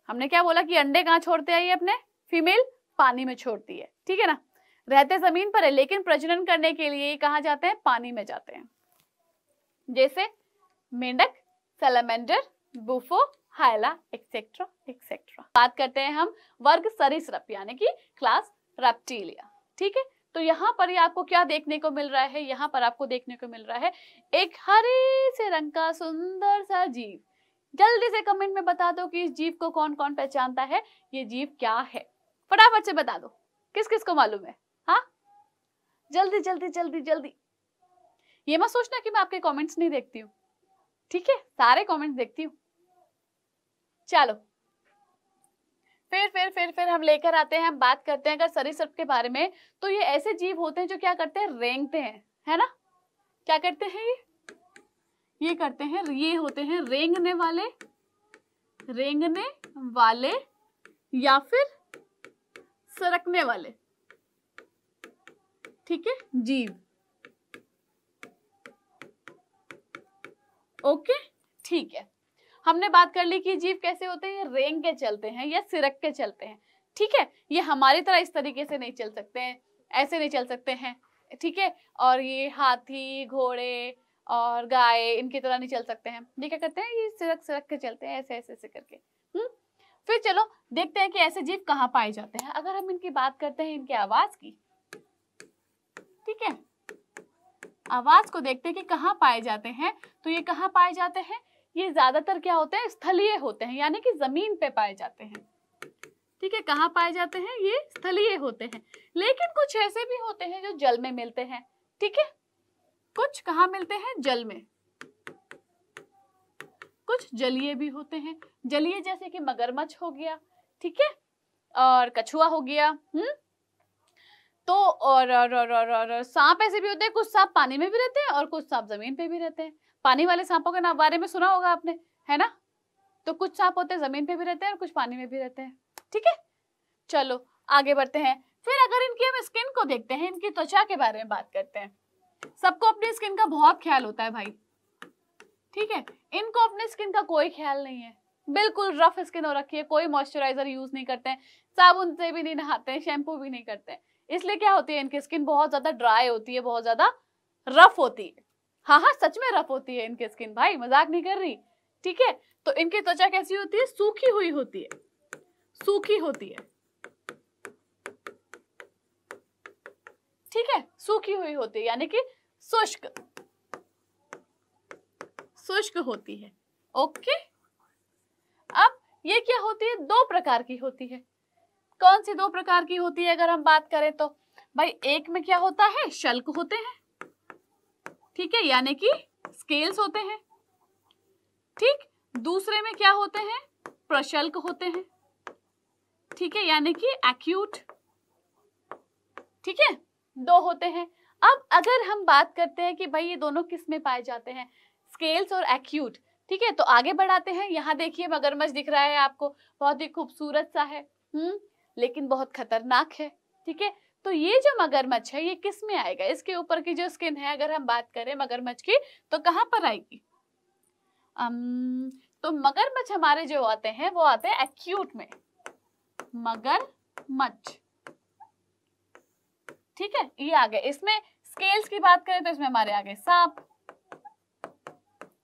हमने क्या बोला कि अंडे कहाँ छोड़ते हैं ये अपने फीमेल पानी में छोड़ती है ठीक है ना रहते जमीन पर है लेकिन प्रजनन करने के लिए कहा जाते हैं पानी में जाते हैं जैसे मेंढक salamander bufo hyla etcetera etcetera बात करते हैं हम वर्ग सरिसप यानी कि क्लास रेप्टीलिया ठीक है तो यहाँ पर ही आपको क्या देखने को मिल रहा है यहाँ पर आपको देखने को मिल रहा है एक हरे से रंग का सुंदर सा जीव जल्दी से कमेंट में बता दो कि इस जीव को कौन कौन पहचानता है ये जीव क्या है फटाफट से बता दो किस किस को मालूम है हाँ जल्दी जल्दी जल्दी जल्दी ये मत सोचना कि मैं आपके कमेंट्स नहीं देखती हूँ ठीक है सारे कमेंट्स देखती हूँ चलो फिर फिर फिर फिर हम लेकर आते हैं हम बात करते हैं अगर सरीसृप के बारे में तो ये ऐसे जीव होते हैं जो क्या करते हैं रेंगते हैं है ना क्या करते हैं ये ये करते हैं ये होते हैं रेंगने वाले रेंगने वाले या फिर सरकने वाले ठीक है जीव ओके ठीक है हमने बात कर ली कि जीव कैसे होते हैं ये रेंग के चलते हैं या सिरक के चलते हैं ठीक है ये हमारी तरह इस तरीके से नहीं चल सकते हैं ऐसे नहीं चल सकते हैं ठीक है और ये हाथी घोड़े और गाय इनकी तरह नहीं चल सकते हैं ये क्या करते हैं ये सिरक सिरक के चलते हैं ऐसे ऐसे ऐसे करके हम्म फिर चलो देखते हैं कि ऐसे जीव कहाँ पाए जाते हैं अगर हम इनकी बात करते हैं इनकी आवाज की ठीक है आवाज को देखते हैं कि कहाँ पाए जाते हैं तो ये कहाँ पाए जाते हैं ये ज्यादातर क्या होते हैं स्थलीय होते हैं यानी कि जमीन पे पाए जाते हैं ठीक है कहाँ पाए जाते हैं ये स्थलीय होते हैं लेकिन कुछ ऐसे भी होते हैं जो जल में मिलते हैं ठीक है कुछ कहाँ मिलते हैं जल में कुछ जलीय भी होते हैं जलीय जैसे कि मगरमच्छ हो गया ठीक है और कछुआ हो गया हम्म तो और और और और, और, और सांप ऐसे भी होते हैं कुछ सांप पानी में भी रहते हैं और कुछ सांप जमीन पे भी रहते हैं पानी वाले सांपों के नाम बारे में सुना होगा आपने है ना तो कुछ सांप होते हैं जमीन पे भी रहते हैं और कुछ पानी में भी रहते हैं ठीक है चलो आगे बढ़ते हैं फिर अगर इनकी हम स्किन को देखते हैं इनकी त्वचा के बारे में बात करते हैं सबको अपनी स्किन का बहुत ख्याल होता है भाई ठीक है इनको अपने स्किन का कोई ख्याल नहीं है बिल्कुल रफ स्किन हो रखी है कोई मॉइस्चराइजर यूज नहीं करते हैं साबुन से भी नहीं नहाते हैं शैम्पू भी नहीं करते हैं इसलिए क्या होती है इनकी स्किन बहुत ज्यादा ड्राई होती है बहुत ज्यादा रफ होती है हाँ हाँ सच में रफ होती है इनकी स्किन भाई मजाक नहीं कर रही ठीक है तो इनकी त्वचा कैसी होती है सूखी हुई होती है सूखी होती है ठीक है सूखी हुई होती है यानी कि शुष्क शुष्क होती है ओके अब ये क्या होती है दो प्रकार की होती है कौन सी दो प्रकार की होती है अगर हम बात करें तो भाई एक में क्या होता है शल्क होते हैं ठीक है यानी कि स्केल्स होते हैं ठीक दूसरे में क्या होते हैं प्रशल्क होते हैं ठीक है यानी कि एक्यूट ठीक है दो होते हैं अब अगर हम बात करते हैं कि भाई ये दोनों किस में पाए जाते हैं स्केल्स और एक्यूट ठीक है तो आगे बढ़ाते हैं यहाँ देखिए मगरमच्छ दिख रहा है आपको बहुत ही खूबसूरत सा है हम्म लेकिन बहुत खतरनाक है ठीक है तो ये जो मगरमच्छ है ये किस में आएगा इसके ऊपर की जो स्किन है अगर हम बात करें मगरमच्छ की तो कहाँ पर आएगी अम, तो मगरमच्छ हमारे जो आते हैं वो आते हैं एक्यूट में मगरमच्छ ठीक है ये आ गए इसमें स्केल्स की बात करें तो इसमें हमारे आ गए सांप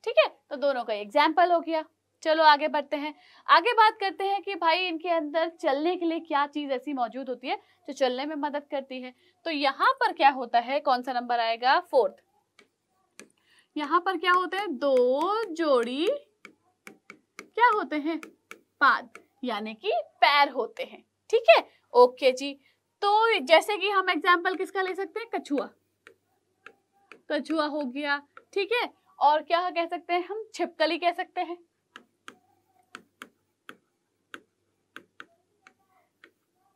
ठीक है तो दोनों का एग्जाम्पल हो गया चलो आगे बढ़ते हैं आगे बात करते हैं कि भाई इनके अंदर चलने के लिए क्या चीज ऐसी मौजूद होती है जो चलने में मदद करती है तो यहाँ पर क्या होता है कौन सा नंबर आएगा फोर्थ यहाँ पर क्या होते हैं दो जोड़ी क्या होते हैं पाद यानी कि पैर होते हैं ठीक है ओके जी तो जैसे कि हम एग्जाम्पल किसका ले सकते हैं कछुआ कछुआ हो गया ठीक है और क्या कह सकते हैं हम छिपकली कह सकते हैं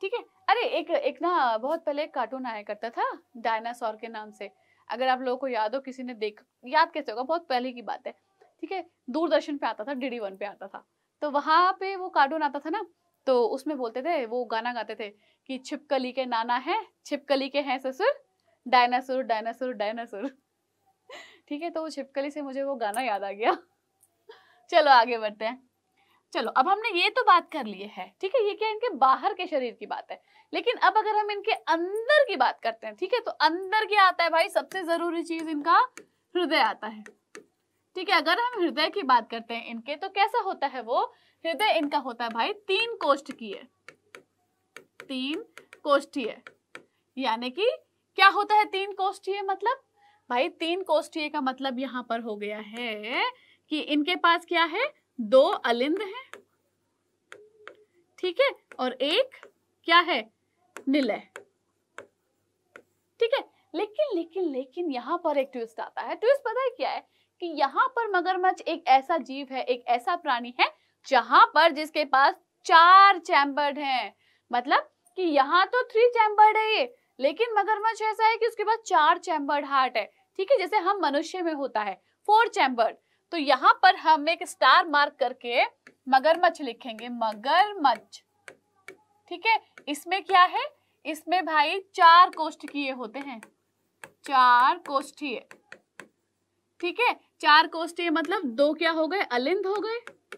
ठीक है अरे एक एक ना बहुत पहले एक कार्टून आया करता था डायनासोर के नाम से अगर आप लोगों को याद हो किसी ने देख याद कैसे होगा बहुत पहले की बात है ठीक है दूरदर्शन पे आता था डी वन पे आता था तो वहाँ पे वो कार्टून आता था ना तो उसमें बोलते थे वो गाना गाते थे कि छिपकली के नाना है छिपकली के हैं ससुर डायनासुर डायनासुर डायनासुर ठीक है तो वो छिपकली से मुझे वो गाना याद आ गया [LAUGHS] चलो आगे बढ़ते हैं चलो अब हमने ये तो बात कर लिए है ठीक है ये क्या इनके बाहर के शरीर की बात है लेकिन अब अगर हम इनके अंदर की बात करते हैं ठीक है तो अंदर क्या आता है भाई सबसे जरूरी चीज इनका हृदय आता है ठीक है अगर हम हृदय की बात करते हैं इनके तो कैसा होता है वो हृदय इनका होता है भाई तीन कोष्ठ की है तीन कोष्ठीय यानी कि क्या होता है तीन कोष्ठीय मतलब भाई तीन कोष्ठीय का मतलब यहाँ पर हो गया है कि इनके पास क्या है दो अलिंद हैं ठीक है और एक क्या है निलय ठीक है लेकिन लेकिन लेकिन यहाँ पर एक ट्विस्ट आता है ट्विस्ट पता है क्या है कि यहाँ पर मगरमच्छ एक ऐसा जीव है एक ऐसा प्राणी है जहां पर जिसके पास चार चैम्बर्ड हैं मतलब कि यहाँ तो थ्री चैम्बर्ड है ये लेकिन मगरमच्छ ऐसा है कि उसके पास चार चैम्बर्ड हार्ट है ठीक है जैसे हम मनुष्य में होता है फोर चैम्बर्ड तो यहां पर हम एक स्टार मार्क करके मगरमच्छ लिखेंगे मगरमच्छ ठीक है इसमें क्या है इसमें भाई चार कोष्ठ किए होते हैं चार कोष्ठीय ठीक है चार कोष्ठीय मतलब दो क्या हो गए अलिंद हो गए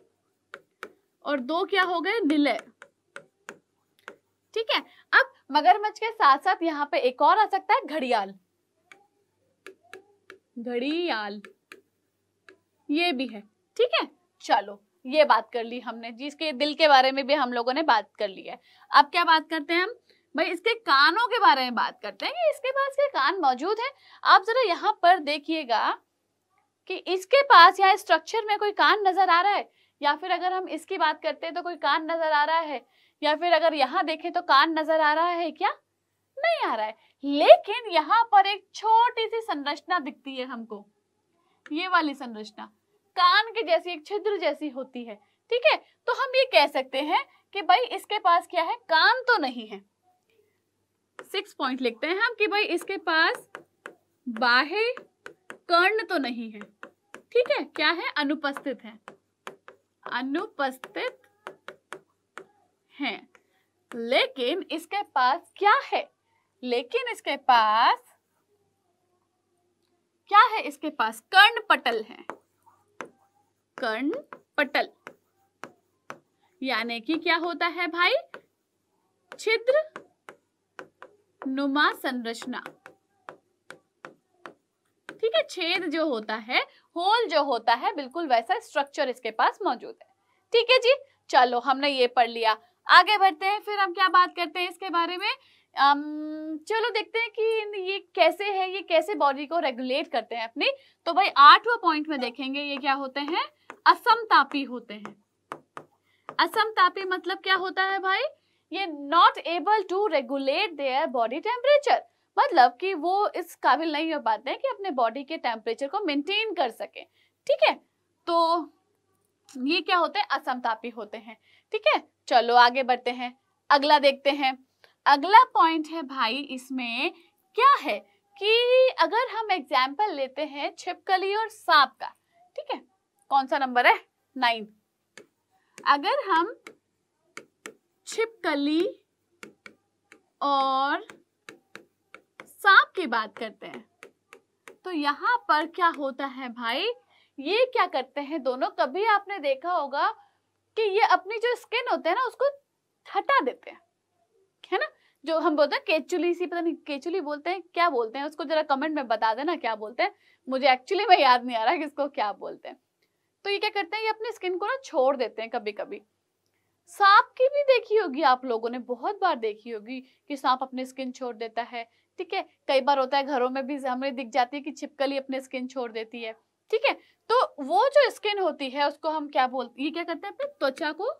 और दो क्या हो गए निलय ठीक है अब मगरमच्छ के साथ साथ यहाँ पे एक और आ सकता है घड़ियाल घड़ियाल ये भी है ठीक है चलो ये बात कर ली हमने जिसके दिल के बारे में भी हम लोगों ने बात कर ली है अब क्या बात करते हैं हम भाई इसके कानों के बारे में बात करते हैं कि इसके पास के कान मौजूद है आप जरा यहाँ पर देखिएगा कि इसके पास या स्ट्रक्चर में कोई कान नजर आ रहा है या फिर अगर हम इसकी बात करते हैं तो कोई कान नजर आ रहा है या फिर अगर यहाँ देखें तो कान नजर आ रहा है क्या नहीं आ रहा है लेकिन यहाँ पर एक छोटी सी संरचना दिखती है हमको ये वाली संरचना कान के जैसी एक छिद्र जैसी होती है ठीक है तो हम ये कह सकते हैं कि भाई इसके पास क्या है कान तो नहीं है सिक्स पॉइंट लिखते हैं हम कि भाई इसके पास बाह्य कर्ण तो नहीं है ठीक है क्या है अनुपस्थित है अनुपस्थित है लेकिन इसके पास क्या है लेकिन इसके पास क्या है इसके पास कर्ण पटल है कर्ण पटल यानी कि क्या होता है भाई छिद्र नुमा संरचना ठीक है छेद जो होता है होल जो होता है बिल्कुल वैसा स्ट्रक्चर इसके पास मौजूद है ठीक है जी चलो हमने ये पढ़ लिया आगे बढ़ते हैं फिर हम क्या बात करते हैं इसके बारे में um, चलो देखते हैं कि ये कैसे है ये कैसे बॉडी को रेगुलेट करते हैं अपनी तो भाई आठवा पॉइंट में हाँ। देखेंगे ये क्या होते हैं असमतापी होते हैं असमतापी मतलब क्या होता है भाई ये not able to regulate their body temperature मतलब कि वो इस काबिल नहीं हो पाते हैं कि अपने बॉडी के टेम्परेचर को मेंटेन कर सके ठीक है तो ये क्या होते हैं असमतापी होते हैं ठीक है चलो आगे बढ़ते हैं अगला देखते हैं अगला पॉइंट है भाई इसमें क्या है कि अगर हम एग्जाम्पल लेते हैं छिपकली और सांप का ठीक है कौन सा नंबर है नाइन अगर हम छिपकली और सांप की बात करते हैं तो यहां पर क्या होता है भाई ये क्या करते हैं दोनों कभी आपने देखा होगा कि ये अपनी जो स्किन होते हैं ना उसको हटा देते हैं है ना जो हम बोलते हैं केचुली सी पता नहीं केचुली बोलते हैं क्या बोलते हैं उसको जरा कमेंट में बता देना क्या बोलते हैं मुझे एक्चुअली में याद नहीं आ रहा कि इसको क्या बोलते हैं तो ये क्या करते हैं ये अपने स्किन को ना छोड़ देते हैं कभी कभी सांप की भी देखी होगी आप लोगों ने बहुत बार देखी होगी कि सांप अपने स्किन छोड़ देता है ठीक है कई बार होता है घरों में भी हमें दिख जाती है कि छिपकली अपने स्किन छोड़ देती है ठीक है तो वो जो स्किन होती है उसको हम क्या बोलते ये क्या करते हैं अपने त्वचा को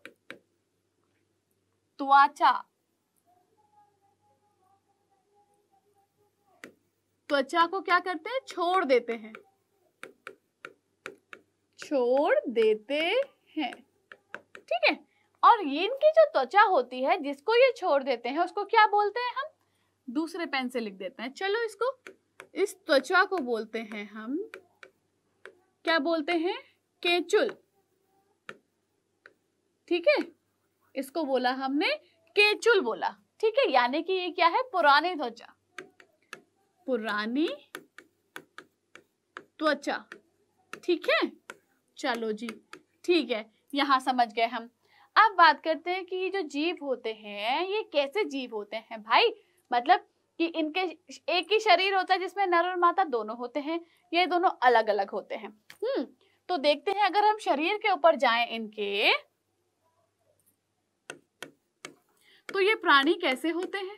त्वचा त्वचा को क्या करते हैं छोड़ देते हैं छोड़ देते हैं ठीक है और इनकी जो त्वचा होती है जिसको ये छोड़ देते हैं उसको क्या बोलते हैं हम दूसरे पेन से लिख देते हैं चलो इसको इस त्वचा को बोलते हैं हम क्या बोलते हैं केचुल ठीक है इसको बोला हमने केचुल बोला ठीक है यानी कि ये क्या है पुरानी त्वचा पुरानी त्वचा तो अच्छा, ठीक है चलो जी ठीक है यहाँ समझ गए हम अब बात करते हैं कि ये जो जीव होते हैं ये कैसे जीव होते हैं भाई मतलब कि इनके एक ही शरीर होता है जिसमें नर और माता दोनों होते हैं ये दोनों अलग अलग होते हैं हम्म तो देखते हैं अगर हम शरीर के ऊपर जाएं इनके तो ये प्राणी कैसे होते हैं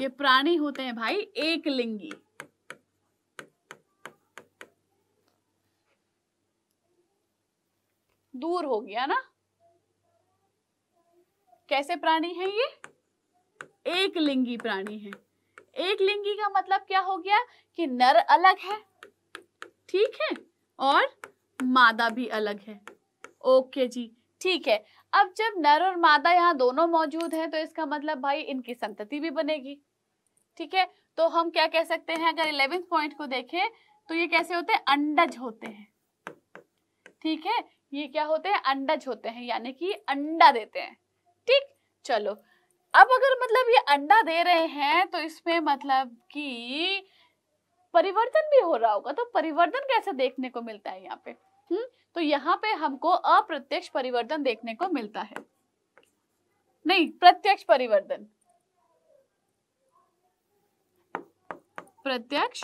ये प्राणी होते हैं भाई एक लिंगी दूर हो गया ना कैसे प्राणी है ये एक लिंगी प्राणी है एक लिंगी का मतलब क्या हो गया कि नर अलग है ठीक है और मादा भी अलग है ओके जी ठीक है अब जब नर और मादा यहाँ दोनों मौजूद हैं तो इसका मतलब भाई इनकी संतति भी बनेगी ठीक है तो हम क्या कह सकते हैं अगर इलेवेंथ पॉइंट को देखें तो ये कैसे होते हैं अंडज होते हैं ठीक है ये क्या होते हैं अंडज होते हैं यानी कि अंडा देते हैं ठीक चलो अब अगर मतलब ये अंडा दे रहे हैं तो इसमें मतलब कि परिवर्तन भी हो रहा होगा तो परिवर्तन कैसे देखने को मिलता है यहाँ पे हम्म तो यहाँ पे हमको अप्रत्यक्ष परिवर्तन देखने को मिलता है नहीं प्रत्यक्ष परिवर्तन प्रत्यक्ष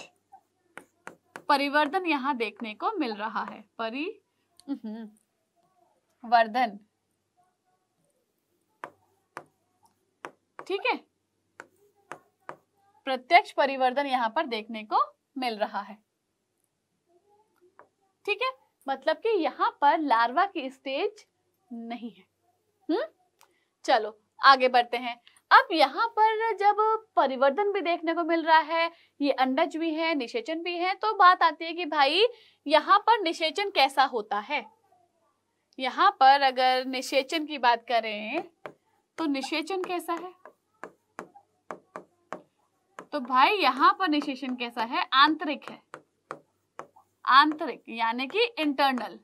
परिवर्तन यहाँ देखने को मिल रहा है परि हम्म। वर्धन ठीक है प्रत्यक्ष परिवर्तन यहाँ पर देखने को मिल रहा है ठीक है मतलब कि यहाँ पर लार्वा की स्टेज नहीं है हम्म चलो आगे बढ़ते हैं अब यहाँ पर जब परिवर्तन भी देखने को मिल रहा है ये अंडज भी है निषेचन भी है तो बात आती है कि भाई यहाँ पर निषेचन कैसा होता है यहाँ पर अगर निषेचन की बात करें तो निषेचन कैसा है तो भाई यहाँ पर निषेचन कैसा है आंतरिक है आंतरिक यानी कि इंटरनल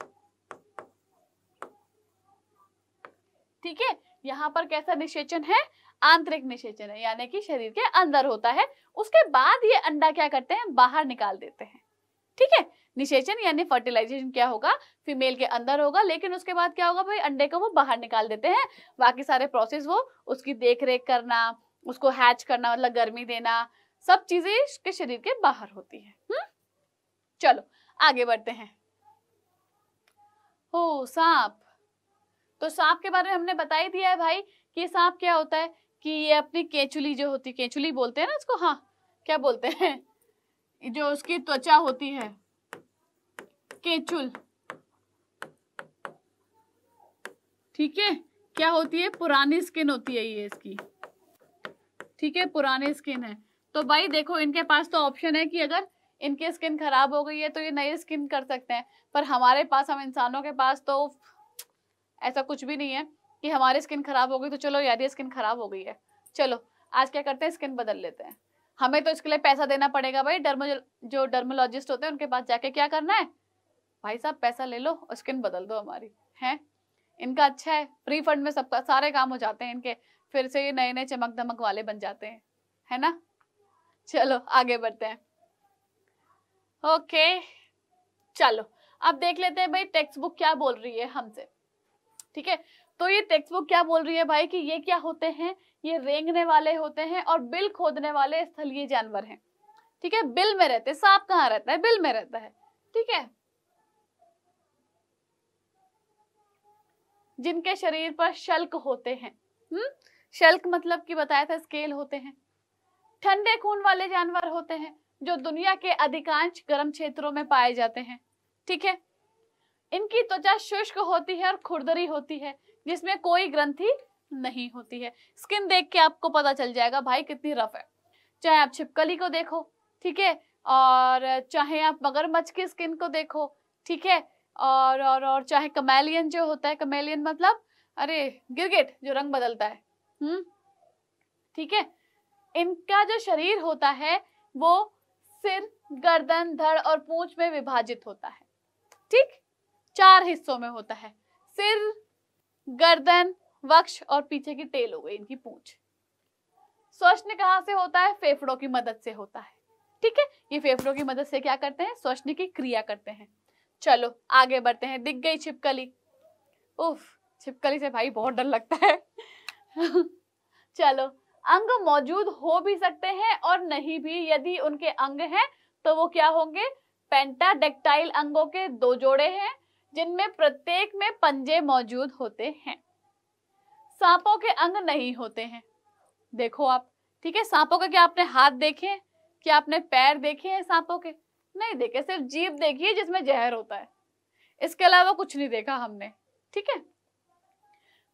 ठीक है यहाँ पर कैसा निषेचन है आंतरिक निषेचन है यानी कि शरीर के अंदर होता है उसके बाद ये अंडा क्या करते हैं बाहर निकाल देते हैं ठीक है निषेचन यानी फर्टिलाइजेशन क्या होगा फीमेल के अंदर होगा लेकिन उसके बाद क्या होगा भाई अंडे को वो बाहर निकाल देते हैं बाकी सारे प्रोसेस वो उसकी देख रेख करना उसको हैच करना मतलब गर्मी देना सब चीजें इसके शरीर के बाहर होती है हुँ? हम्म? चलो आगे बढ़ते हैं हो सांप तो सांप के बारे में हमने बता ही दिया है भाई कि सांप क्या होता है कि ये अपनी केचुली जो होती है केचुली बोलते हैं ना इसको हाँ क्या बोलते हैं जो उसकी त्वचा होती है केचुल ठीक है क्या होती है पुरानी स्किन होती है ये इसकी ठीक है पुरानी स्किन है तो भाई देखो इनके पास तो ऑप्शन है कि अगर इनकी स्किन खराब हो गई है तो ये नई स्किन कर सकते हैं पर हमारे पास हम इंसानों के पास तो ऐसा कुछ भी नहीं है कि हमारी स्किन खराब हो गई तो चलो यार ये स्किन खराब हो गई है चलो आज क्या करते हैं स्किन बदल लेते हैं हमें तो इसके लिए पैसा देना पड़ेगा भाई डर्मो जो डर्मोलॉजिस्ट होते हैं उनके पास जाके क्या करना है भाई साहब पैसा ले लो और स्किन बदल दो हमारी है इनका अच्छा है फ्री फंड में सबका सारे काम हो जाते हैं इनके फिर से ये नए नए चमक दमक वाले बन जाते हैं है ना चलो आगे बढ़ते हैं ओके चलो अब देख लेते हैं भाई टेक्स्ट बुक क्या बोल रही है हमसे ठीक है तो ये टेक्स्ट बुक क्या बोल रही है भाई कि ये क्या होते हैं ये रेंगने वाले होते हैं और बिल खोदने वाले स्थलीय जानवर हैं ठीक है बिल में रहते सांप कहाँ रहता है बिल में रहता है ठीक है जिनके शरीर पर शल्क होते हैं हम्म शल्क मतलब कि बताया था स्केल होते हैं ठंडे खून वाले जानवर होते हैं जो दुनिया के अधिकांश गर्म क्षेत्रों में पाए जाते हैं ठीक है इनकी त्वचा शुष्क होती है और खुरदरी होती है जिसमें कोई ग्रंथि नहीं होती है स्किन देख के आपको पता चल जाएगा भाई कितनी रफ है चाहे आप छिपकली को देखो ठीक है और चाहे आप मगरमच्छ की स्किन को देखो ठीक है और और और चाहे कमेलियन जो होता है कमेलियन मतलब अरे गिरगिट जो रंग बदलता है हम्म ठीक है इनका जो शरीर होता है वो सिर गर्दन धड़ और पूंछ में विभाजित होता है ठीक चार हिस्सों में होता है सिर गर्दन वक्ष और पीछे की टेल हो गई इनकी पूछ स्वश्न कहा से होता है फेफड़ों की मदद से होता है ठीक है ये फेफड़ों की मदद से क्या करते हैं स्वश्न की क्रिया करते हैं चलो आगे बढ़ते हैं दिख गई छिपकली उफ छिपकली से भाई बहुत डर लगता है [LAUGHS] चलो अंग मौजूद हो भी सकते हैं और नहीं भी यदि उनके अंग हैं तो वो क्या होंगे पेंटाडेक्टाइल अंगों के दो जोड़े हैं जिनमें प्रत्येक में पंजे मौजूद होते हैं सांपों के अंग नहीं होते हैं देखो आप ठीक है सांपों के क्या आपने हाथ देखे हैं क्या आपने पैर देखे हैं सांपों के नहीं देखे सिर्फ जीप देखी है जिसमें जहर होता है इसके अलावा कुछ नहीं देखा हमने ठीक है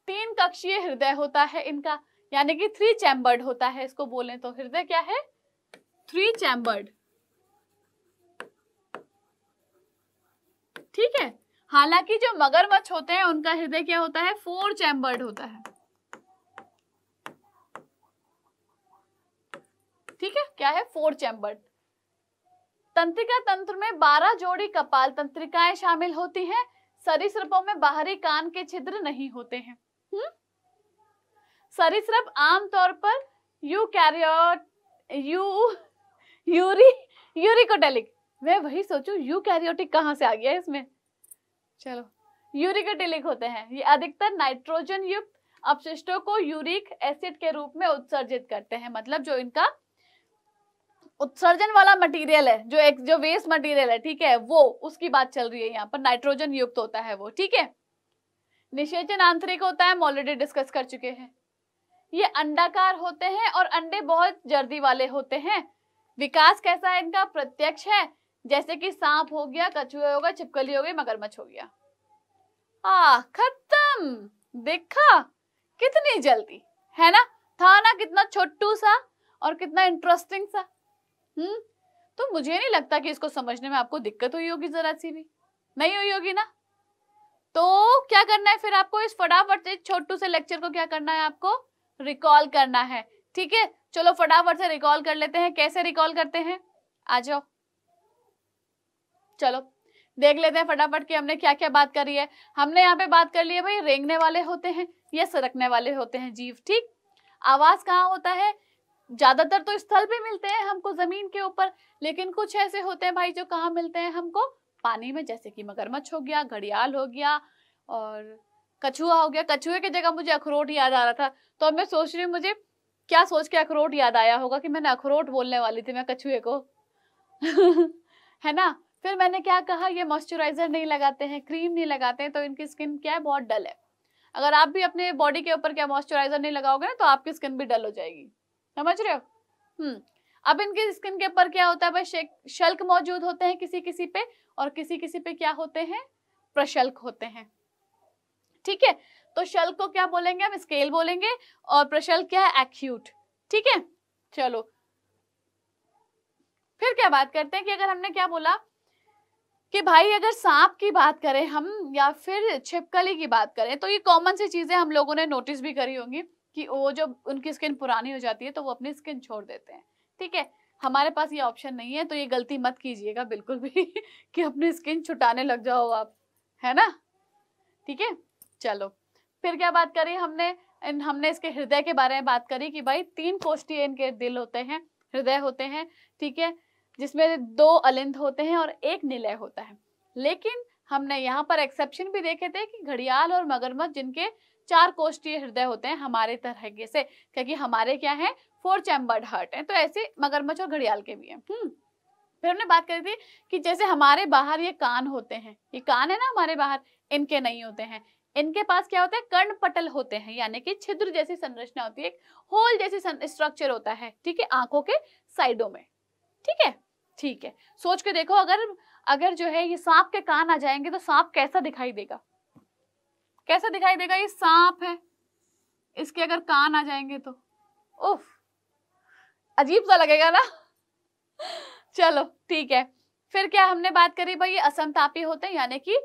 तीन कक्षीय हृदय होता है इनका यानी कि थ्री चैम्बर्ड होता है इसको बोले तो हृदय क्या है थ्री चैम्बर्ड ठीक है हालांकि जो मगरमच्छ होते हैं उनका हृदय क्या होता है फोर चैम्बर्ड होता है ठीक है क्या है फोर चैम्बर्ड तंत्रिका तंत्र में बारह जोड़ी कपाल तंत्रिकाएं शामिल होती हैं सरीसृपों में बाहरी कान के छिद्र नहीं होते हैं हम्म? सरीसृप आमतौर पर यू कैरियोट यू यूरी यूरिकोटेलिक मैं वही सोचू यू कैरियोटिक कहां से आ गया इसमें चलो यूरिक टिलिक होते हैं ये अधिकतर नाइट्रोजन युक्त अपशिष्टों को यूरिक एसिड के रूप में उत्सर्जित करते हैं मतलब जो इनका उत्सर्जन वाला मटेरियल है जो एक जो वेस्ट मटेरियल है ठीक है वो उसकी बात चल रही है यहाँ पर नाइट्रोजन युक्त होता है वो ठीक है निषेचन आंतरिक होता है हम ऑलरेडी डिस्कस कर चुके हैं ये अंडाकार होते हैं और अंडे बहुत जर्दी वाले होते हैं विकास कैसा है इनका प्रत्यक्ष है जैसे कि सांप हो गया कछुआ हो गया छिपकली हो गई मगरमच्छ हो गया आ खत्म देखा कितनी जल्दी है ना था ना कितना छोटू सा और कितना इंटरेस्टिंग सा हम्म तो मुझे नहीं लगता कि इसको समझने में आपको दिक्कत हुई होगी जरा सी भी नहीं हुई होगी ना तो क्या करना है फिर आपको इस फटाफट से छोटू से लेक्चर को क्या करना है आपको रिकॉल करना है ठीक है चलो फटाफट से रिकॉल कर लेते हैं कैसे रिकॉल करते हैं आ जाओ चलो देख लेते हैं फटाफट कि हमने क्या क्या बात करी है हमने यहाँ पे बात कर ली है भाई रेंगने वाले होते हैं या सरकने वाले होते हैं जीव ठीक आवाज कहाँ होता है ज्यादातर तो स्थल पे मिलते हैं हमको जमीन के ऊपर लेकिन कुछ ऐसे होते हैं भाई जो कहाँ मिलते हैं हमको पानी में जैसे कि मगरमच्छ हो गया घड़ियाल हो गया और कछुआ हो गया कछुए की जगह मुझे अखरोट याद आ रहा था तो अब मैं सोच रही हूँ मुझे क्या सोच के अखरोट याद आया होगा कि मैंने अखरोट बोलने वाली थी मैं कछुए को [LAUGHS] है ना फिर मैंने क्या कहा ये मॉइस्चराइजर नहीं लगाते हैं क्रीम नहीं लगाते हैं तो इनकी स्किन क्या है बहुत डल है अगर आप भी अपने बॉडी के ऊपर क्या मॉइस्चराइजर नहीं लगाओगे ना तो आपकी स्किन भी डल हो जाएगी समझ रहे हो हम्म अब इनकी स्किन के ऊपर क्या होता है भाई शल्क मौजूद होते हैं किसी किसी पे और किसी किसी पे क्या होते हैं प्रशल्क होते हैं ठीक है तो शल्क को क्या बोलेंगे हम स्केल बोलेंगे और प्रशल्क क्या है एक्यूट ठीक है चलो फिर क्या बात करते हैं कि अगर हमने क्या बोला कि भाई अगर सांप की बात करें हम या फिर छिपकली की बात करें तो ये कॉमन सी चीजें हम लोगों ने नोटिस भी करी होंगी कि वो जो उनकी स्किन पुरानी हो जाती है तो वो अपनी स्किन छोड़ देते हैं ठीक है हमारे पास ये ऑप्शन नहीं है तो ये गलती मत कीजिएगा बिल्कुल भी [LAUGHS] कि अपनी स्किन छुटाने लग जाओ आप है ना ठीक है चलो फिर क्या बात करी हमने इन हमने इसके हृदय के बारे में बात करी कि भाई तीन कोष्ठीय इनके दिल होते हैं हृदय होते हैं ठीक है जिसमें दो अलिंद होते हैं और एक निलय होता है लेकिन हमने यहाँ पर एक्सेप्शन भी देखे थे कि घड़ियाल और मगरमच्छ जिनके चार कोष्टीय हृदय होते हैं हमारे तरह से क्योंकि हमारे क्या है फोर चैम्बर्ड हार्ट है तो ऐसे मगरमच्छ और घड़ियाल के भी है हम्म। फिर हमने बात करी थी कि जैसे हमारे बाहर ये कान होते हैं ये कान है ना हमारे बाहर इनके नहीं होते हैं इनके पास क्या होता है कर्ण पटल होते हैं यानी कि छिद्र जैसी संरचना होती है एक होल जैसी स्ट्रक्चर होता है ठीक है आंखों के साइडों में ठीक है ठीक है सोच के देखो अगर अगर जो है ये सांप के कान आ जाएंगे तो सांप कैसा दिखाई देगा कैसा दिखाई देगा ये सांप है इसके अगर कान आ जाएंगे तो उफ अजीब सा लगेगा ना चलो ठीक है फिर क्या हमने बात करी भाई ये असंतापी होते हैं यानी कि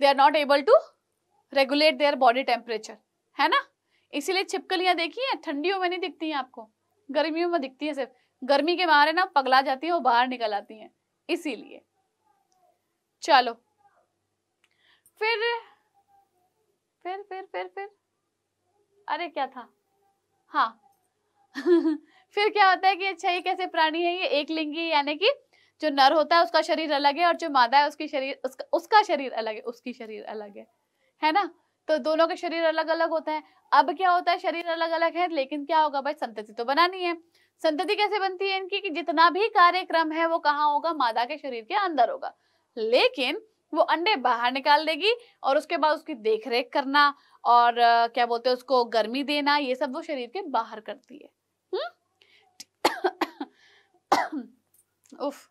they are not able to regulate their body temperature है ना इसीलिए छिपकलियां देखी है ठंडियों में नहीं दिखती हैं आपको गर्मियों में दिखती है सिर्फ गर्मी के मारे ना पगला जाती है और बाहर निकल आती हैं इसीलिए चलो फिर फिर फिर फिर फिर अरे क्या था हाँ [LAUGHS] फिर क्या होता है कि अच्छा ये कैसे प्राणी है ये एक लिंगी यानी कि जो नर होता है उसका शरीर अलग है और जो मादा है उसकी शरीर उसका उसका शरीर अलग है उसकी शरीर अलग है है ना तो दोनों के शरीर अलग अलग होता है अब क्या होता है शरीर अलग अलग है लेकिन क्या होगा भाई संतति तो बनानी है संतति कैसे बनती है इनकी कि जितना भी कार्यक्रम है वो कहाँ होगा मादा के शरीर के अंदर होगा लेकिन वो अंडे बाहर निकाल देगी और उसके बाद उसकी देखरेख करना और क्या बोलते हैं उसको गर्मी देना ये सब वो शरीर के बाहर करती है [COUGHS] उफ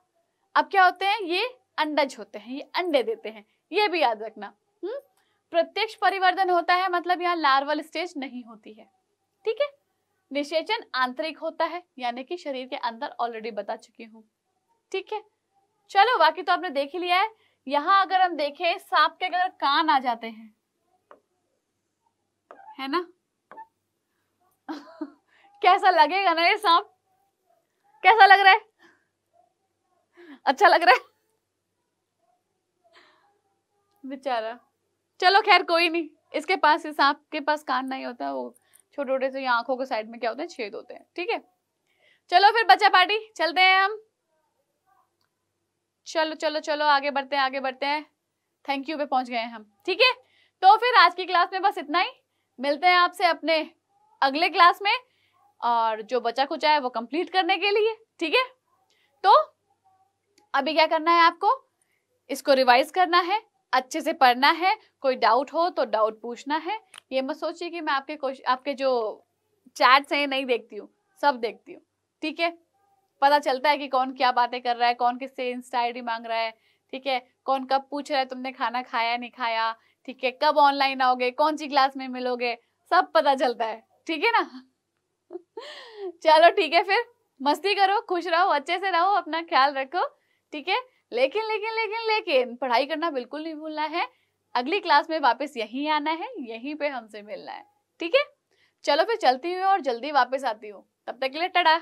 अब क्या होते हैं ये अंडज होते हैं ये अंडे देते हैं ये भी याद रखना प्रत्यक्ष परिवर्तन होता है मतलब यहाँ लार्वल स्टेज नहीं होती है ठीक है निषेचन आंतरिक होता है यानी कि शरीर के अंदर ऑलरेडी बता चुकी हूँ ठीक है चलो बाकी तो आपने देख ही लिया है यहाँ अगर हम देखें सांप के अगर कान आ जाते हैं है ना [LAUGHS] कैसा लगेगा ना ये सांप कैसा लग रहा है अच्छा लग रहा है बेचारा चलो खैर कोई नहीं इसके पास सांप के पास कान नहीं होता वो छोटे छोटे से यहाँ आंखों के साइड में क्या होते हैं छेद होते हैं ठीक है चलो फिर बच्चा पार्टी चलते हैं हम चलो चलो चलो आगे बढ़ते हैं आगे बढ़ते हैं थैंक यू पे पहुंच गए हैं हम ठीक है तो फिर आज की क्लास में बस इतना ही मिलते हैं आपसे अपने अगले क्लास में और जो बचा खुचा है वो कंप्लीट करने के लिए ठीक है तो अभी क्या करना है आपको इसको रिवाइज करना है अच्छे से पढ़ना है कोई डाउट हो तो डाउट पूछना है ये मत सोचिए कि मैं आपके आपके जो चैट्स हैं नहीं देखती हूँ सब देखती हूँ ठीक है पता चलता है कि कौन क्या बातें कर रहा है कौन किससे इंस्टा आई मांग रहा है ठीक है कौन कब पूछ रहा है तुमने खाना खाया नहीं खाया ठीक है कब ऑनलाइन आओगे कौन सी क्लास में मिलोगे सब पता चलता है ठीक है ना [LAUGHS] चलो ठीक है फिर मस्ती करो खुश रहो अच्छे से रहो अपना ख्याल रखो ठीक है लेकिन लेकिन लेकिन लेकिन पढ़ाई करना बिल्कुल नहीं भूलना है अगली क्लास में वापस यहीं आना है यहीं पे हमसे मिलना है ठीक है चलो फिर चलती हूँ और जल्दी वापस आती हूँ तब तक के लिए टडा